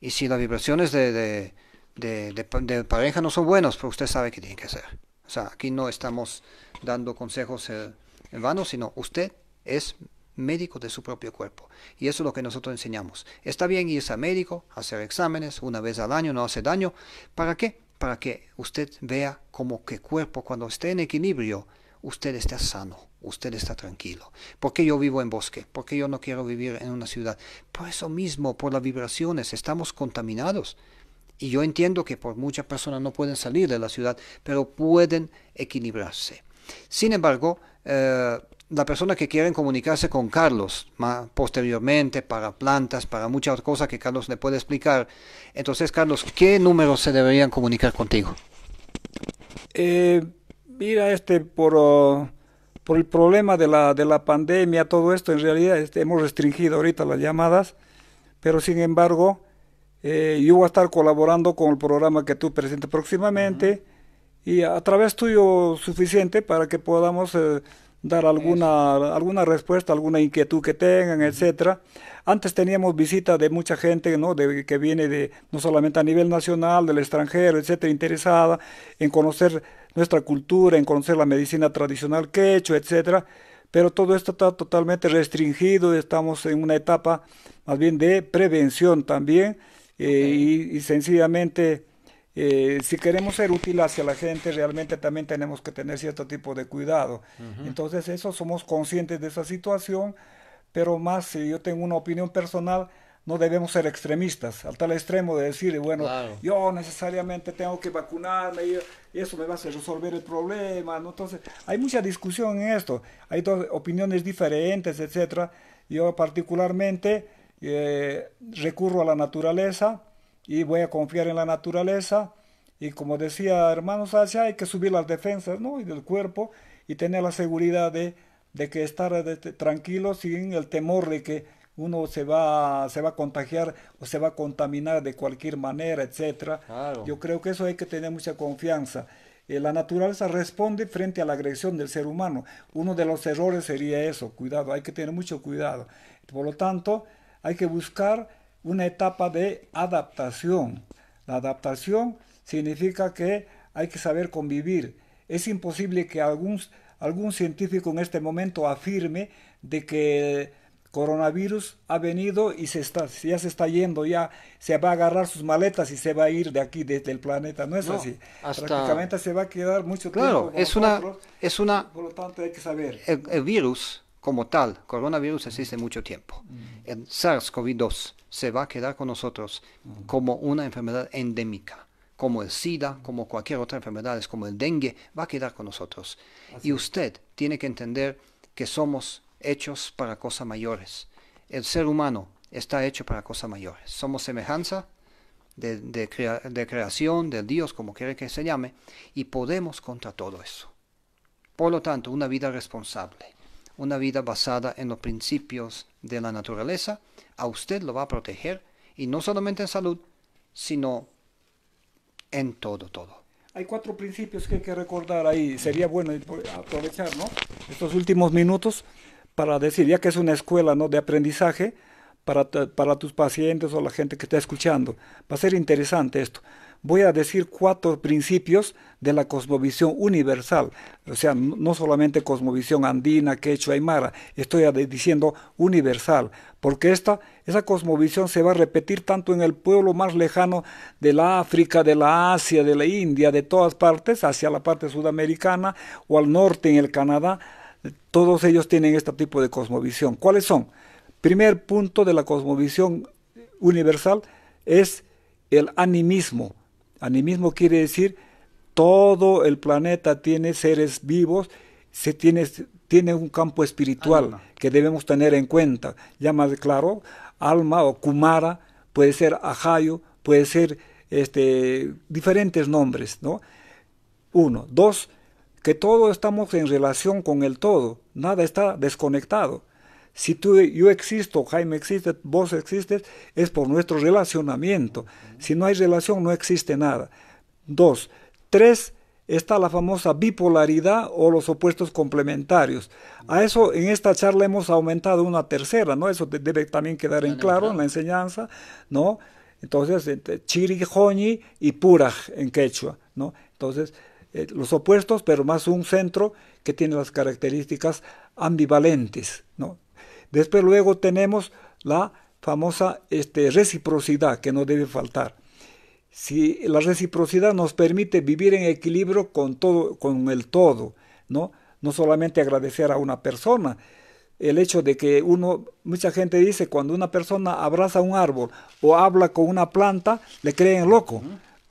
Y si las vibraciones de, de, pareja no son buenas, pues usted sabe que tiene que hacer. O sea, aquí no estamos dando consejos en vano, sino usted es médico de su propio cuerpo. Y eso es lo que nosotros enseñamos. Está bien irse a médico, hacer exámenes una vez al año, no hace daño. ¿Para qué? Para que usted vea como que cuerpo, cuando esté en equilibrio, usted esté sano usted está tranquilo. Porque yo vivo en bosque? Porque yo no quiero vivir en una ciudad? Por eso mismo, por las vibraciones, estamos contaminados. Y yo entiendo que por muchas personas no pueden salir de la ciudad, pero pueden equilibrarse. Sin embargo, eh, la persona que quieren comunicarse con Carlos posteriormente para plantas, para muchas cosas que Carlos le puede explicar. Entonces, Carlos, ¿qué números se deberían comunicar contigo? Eh, mira, este por... Oh, por el problema de la, de la pandemia, todo esto, en realidad este, hemos restringido ahorita las llamadas, pero sin embargo, eh, yo voy a estar colaborando con el programa que tú presentes próximamente y a, través tuyo suficiente para que podamos eh, dar alguna, alguna respuesta, alguna inquietud que tengan, etcétera. Antes teníamos visita de mucha gente, ¿no? De, que viene de no solamente a nivel nacional, del extranjero, etcétera, interesada en conocer nuestra cultura, en conocer la medicina tradicional hecho etcétera, pero todo esto está totalmente restringido, estamos en una etapa más bien de prevención también eh, y, sencillamente eh, si queremos ser útil hacia la gente realmente también tenemos que tener cierto tipo de cuidado. Entonces eso somos conscientes de esa situación, pero más si yo tengo una opinión personal, no debemos ser extremistas, al tal extremo de decir, bueno, yo necesariamente tengo que vacunarme y, eso me va a resolver el problema. ¿no? Entonces, hay mucha discusión en esto, hay opiniones diferentes, etc. Yo particularmente eh, recurro a la naturaleza y voy a confiar en la naturaleza. Y como decía hermanos hacia hay que subir las defensas ¿no? del cuerpo y tener la seguridad de, que estar tranquilo sin el temor de que uno se va, se va a contagiar o se va a contaminar de cualquier manera, etc. Yo creo que eso hay que tener mucha confianza. Eh, la naturaleza responde frente a la agresión del ser humano. Uno de los errores sería eso, cuidado, hay que tener mucho cuidado. Por lo tanto, hay que buscar una etapa de adaptación. La adaptación significa que hay que saber convivir. Es imposible que algún, algún científico en este momento afirme de que coronavirus ha venido y se está, ya se está yendo, ya se va a agarrar sus maletas y se va a ir de aquí, desde el planeta. No es así. Prácticamente se va a quedar mucho tiempo. Claro, es una, es una. Por lo tanto, hay que saber. El, virus, como tal, coronavirus, existe mucho tiempo. Mm. El SARS-CoV-2 se va a quedar con nosotros mm. como una enfermedad endémica como el SIDA, mm. como cualquier otra enfermedad, es como el dengue, va a quedar con nosotros. Y usted tiene que entender que somos hechos para cosas mayores. El ser humano está hecho para cosas mayores. Somos semejanza de, creación, de Dios, como quiere que se llame, y podemos contra todo eso. Por lo tanto, una vida responsable, una vida basada en los principios de la naturaleza, a usted lo va a proteger, y no solamente en salud, sino en todo, todo. Hay cuatro principios que hay que recordar ahí. Sería bueno aprovechar estos últimos minutos para decir, ya que es una escuela ¿no? de aprendizaje para, para tus pacientes o la gente que está escuchando. Va a ser interesante esto. Voy a decir cuatro principios de la cosmovisión universal, o sea, no solamente cosmovisión andina, quechua, aymara, estoy diciendo universal, porque esta, esa cosmovisión se va a repetir tanto en el pueblo más lejano de la África, de la Asia, de la India, de todas partes, hacia la parte sudamericana o al norte en el Canadá, todos ellos tienen este tipo de cosmovisión. ¿Cuáles son? Primer punto de la cosmovisión universal es el animismo. Animismo quiere decir todo el planeta tiene seres vivos, se tiene, tiene un campo espiritual que debemos tener en cuenta. Llama claro, alma o kumara, puede ser ajayo, puede ser este, diferentes nombres, ¿no? Uno. Dos, que todo estamos en relación con el todo, nada está desconectado. Si tú, yo existo, Jaime existe, vos existes, es por nuestro relacionamiento. Si no hay relación, no existe nada. Dos. Tres, está la famosa bipolaridad o los opuestos complementarios. A eso en esta charla hemos aumentado una tercera, ¿no? Eso debe también quedar en claro en la enseñanza, ¿no? Entonces, este, chiri, joñi y puraj en quechua, ¿no? Entonces, eh, los opuestos, pero más un centro que tiene las características ambivalentes. ¿no? Después luego tenemos la famosa este, reciprocidad que no debe faltar. Si la reciprocidad nos permite vivir en equilibrio con todo, con el todo, ¿no? No solamente agradecer a una persona. El hecho de que uno, mucha gente dice, cuando una persona abraza un árbol o habla con una planta, le creen loco.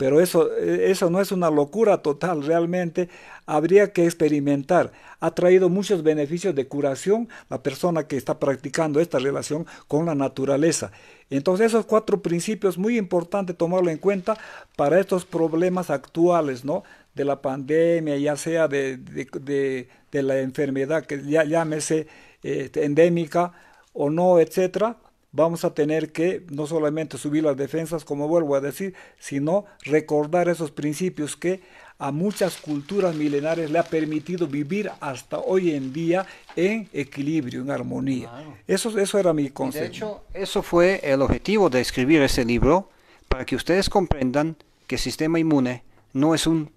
Pero eso, eh, eso no es una locura total, realmente habría que experimentar. Ha traído muchos beneficios de curación la persona que está practicando esta relación con la naturaleza. Entonces esos cuatro principios muy importante tomarlo en cuenta para estos problemas actuales, ¿no? De la pandemia, ya sea de, de, la enfermedad que ya llámese este, endémica o no, etcétera vamos a tener que no solamente subir las defensas, como vuelvo a decir, sino recordar esos principios que a muchas culturas milenarias le ha permitido vivir hasta hoy en día en equilibrio, en armonía. Eso, era mi consejo. de hecho, eso fue el objetivo de escribir ese libro, para que ustedes comprendan que el sistema inmune no es un,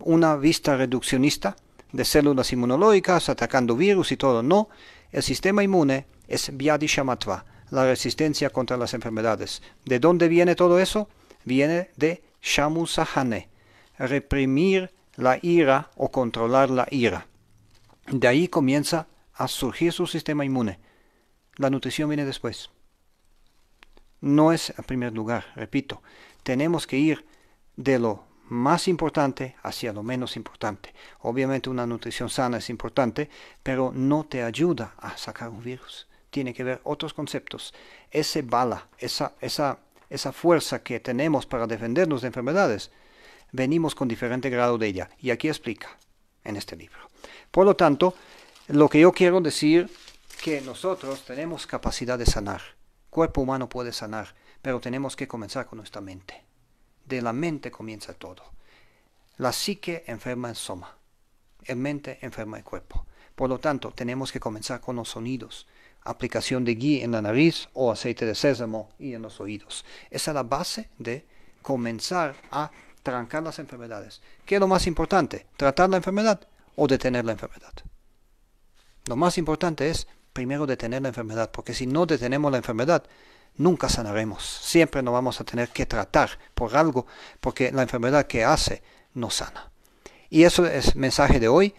una vista reduccionista de células inmunológicas atacando virus y todo, no. El sistema inmune es Vyadi la resistencia contra las enfermedades. ¿De dónde viene todo eso? Viene de Shamusahane, reprimir la ira o controlar la ira. De ahí comienza a surgir su sistema inmune. La nutrición viene después. No es en primer lugar, repito, tenemos que ir de lo más importante hacia lo menos importante. Obviamente una nutrición sana es importante, pero no te ayuda a sacar un virus tiene que ver otros conceptos. Ese bala, esa, esa, esa fuerza que tenemos para defendernos de enfermedades, venimos con diferente grado de ella. Y aquí explica en este libro. Por lo tanto, lo que yo quiero decir que nosotros tenemos capacidad de sanar. Cuerpo humano puede sanar, pero tenemos que comenzar con nuestra mente. De la mente comienza todo. La psique enferma el soma. En mente enferma el cuerpo. Por lo tanto, tenemos que comenzar con los sonidos aplicación de ghee en la nariz o aceite de sésamo y en los oídos. Esa es la base de comenzar a trancar las enfermedades. ¿Qué es lo más importante? ¿Tratar la enfermedad o detener la enfermedad? Lo más importante es primero detener la enfermedad, porque si no detenemos la enfermedad, nunca sanaremos. Siempre nos vamos a tener que tratar por algo, porque la enfermedad que hace no sana. Y eso es mensaje de hoy.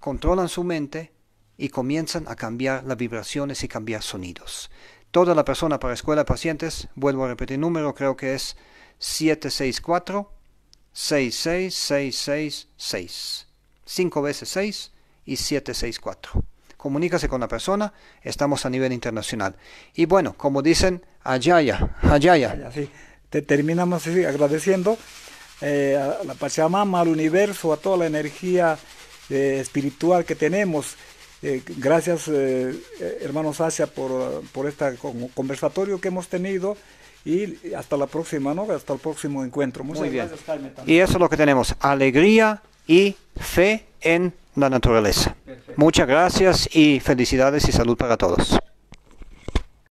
Controlan su mente, y comienzan a cambiar las vibraciones y cambiar sonidos. Toda la persona para escuela pacientes, vuelvo a repetir el número, creo que es 764 66666. Cinco veces 6 y 764. Comunícase con la persona, estamos a nivel internacional. Y bueno, como dicen, Ayaya, Ayaya. ya Te terminamos agradeciendo eh, a la Pachamama, al universo, a toda la energía eh, espiritual que tenemos. Eh, gracias, eh, eh, hermanos Asia, por, este conversatorio que hemos tenido. Y hasta la próxima, ¿no? Hasta el próximo encuentro. Muchas Muy bien. gracias, Y eso es lo que tenemos, alegría y fe en la naturaleza. Muchas gracias y felicidades y salud para todos.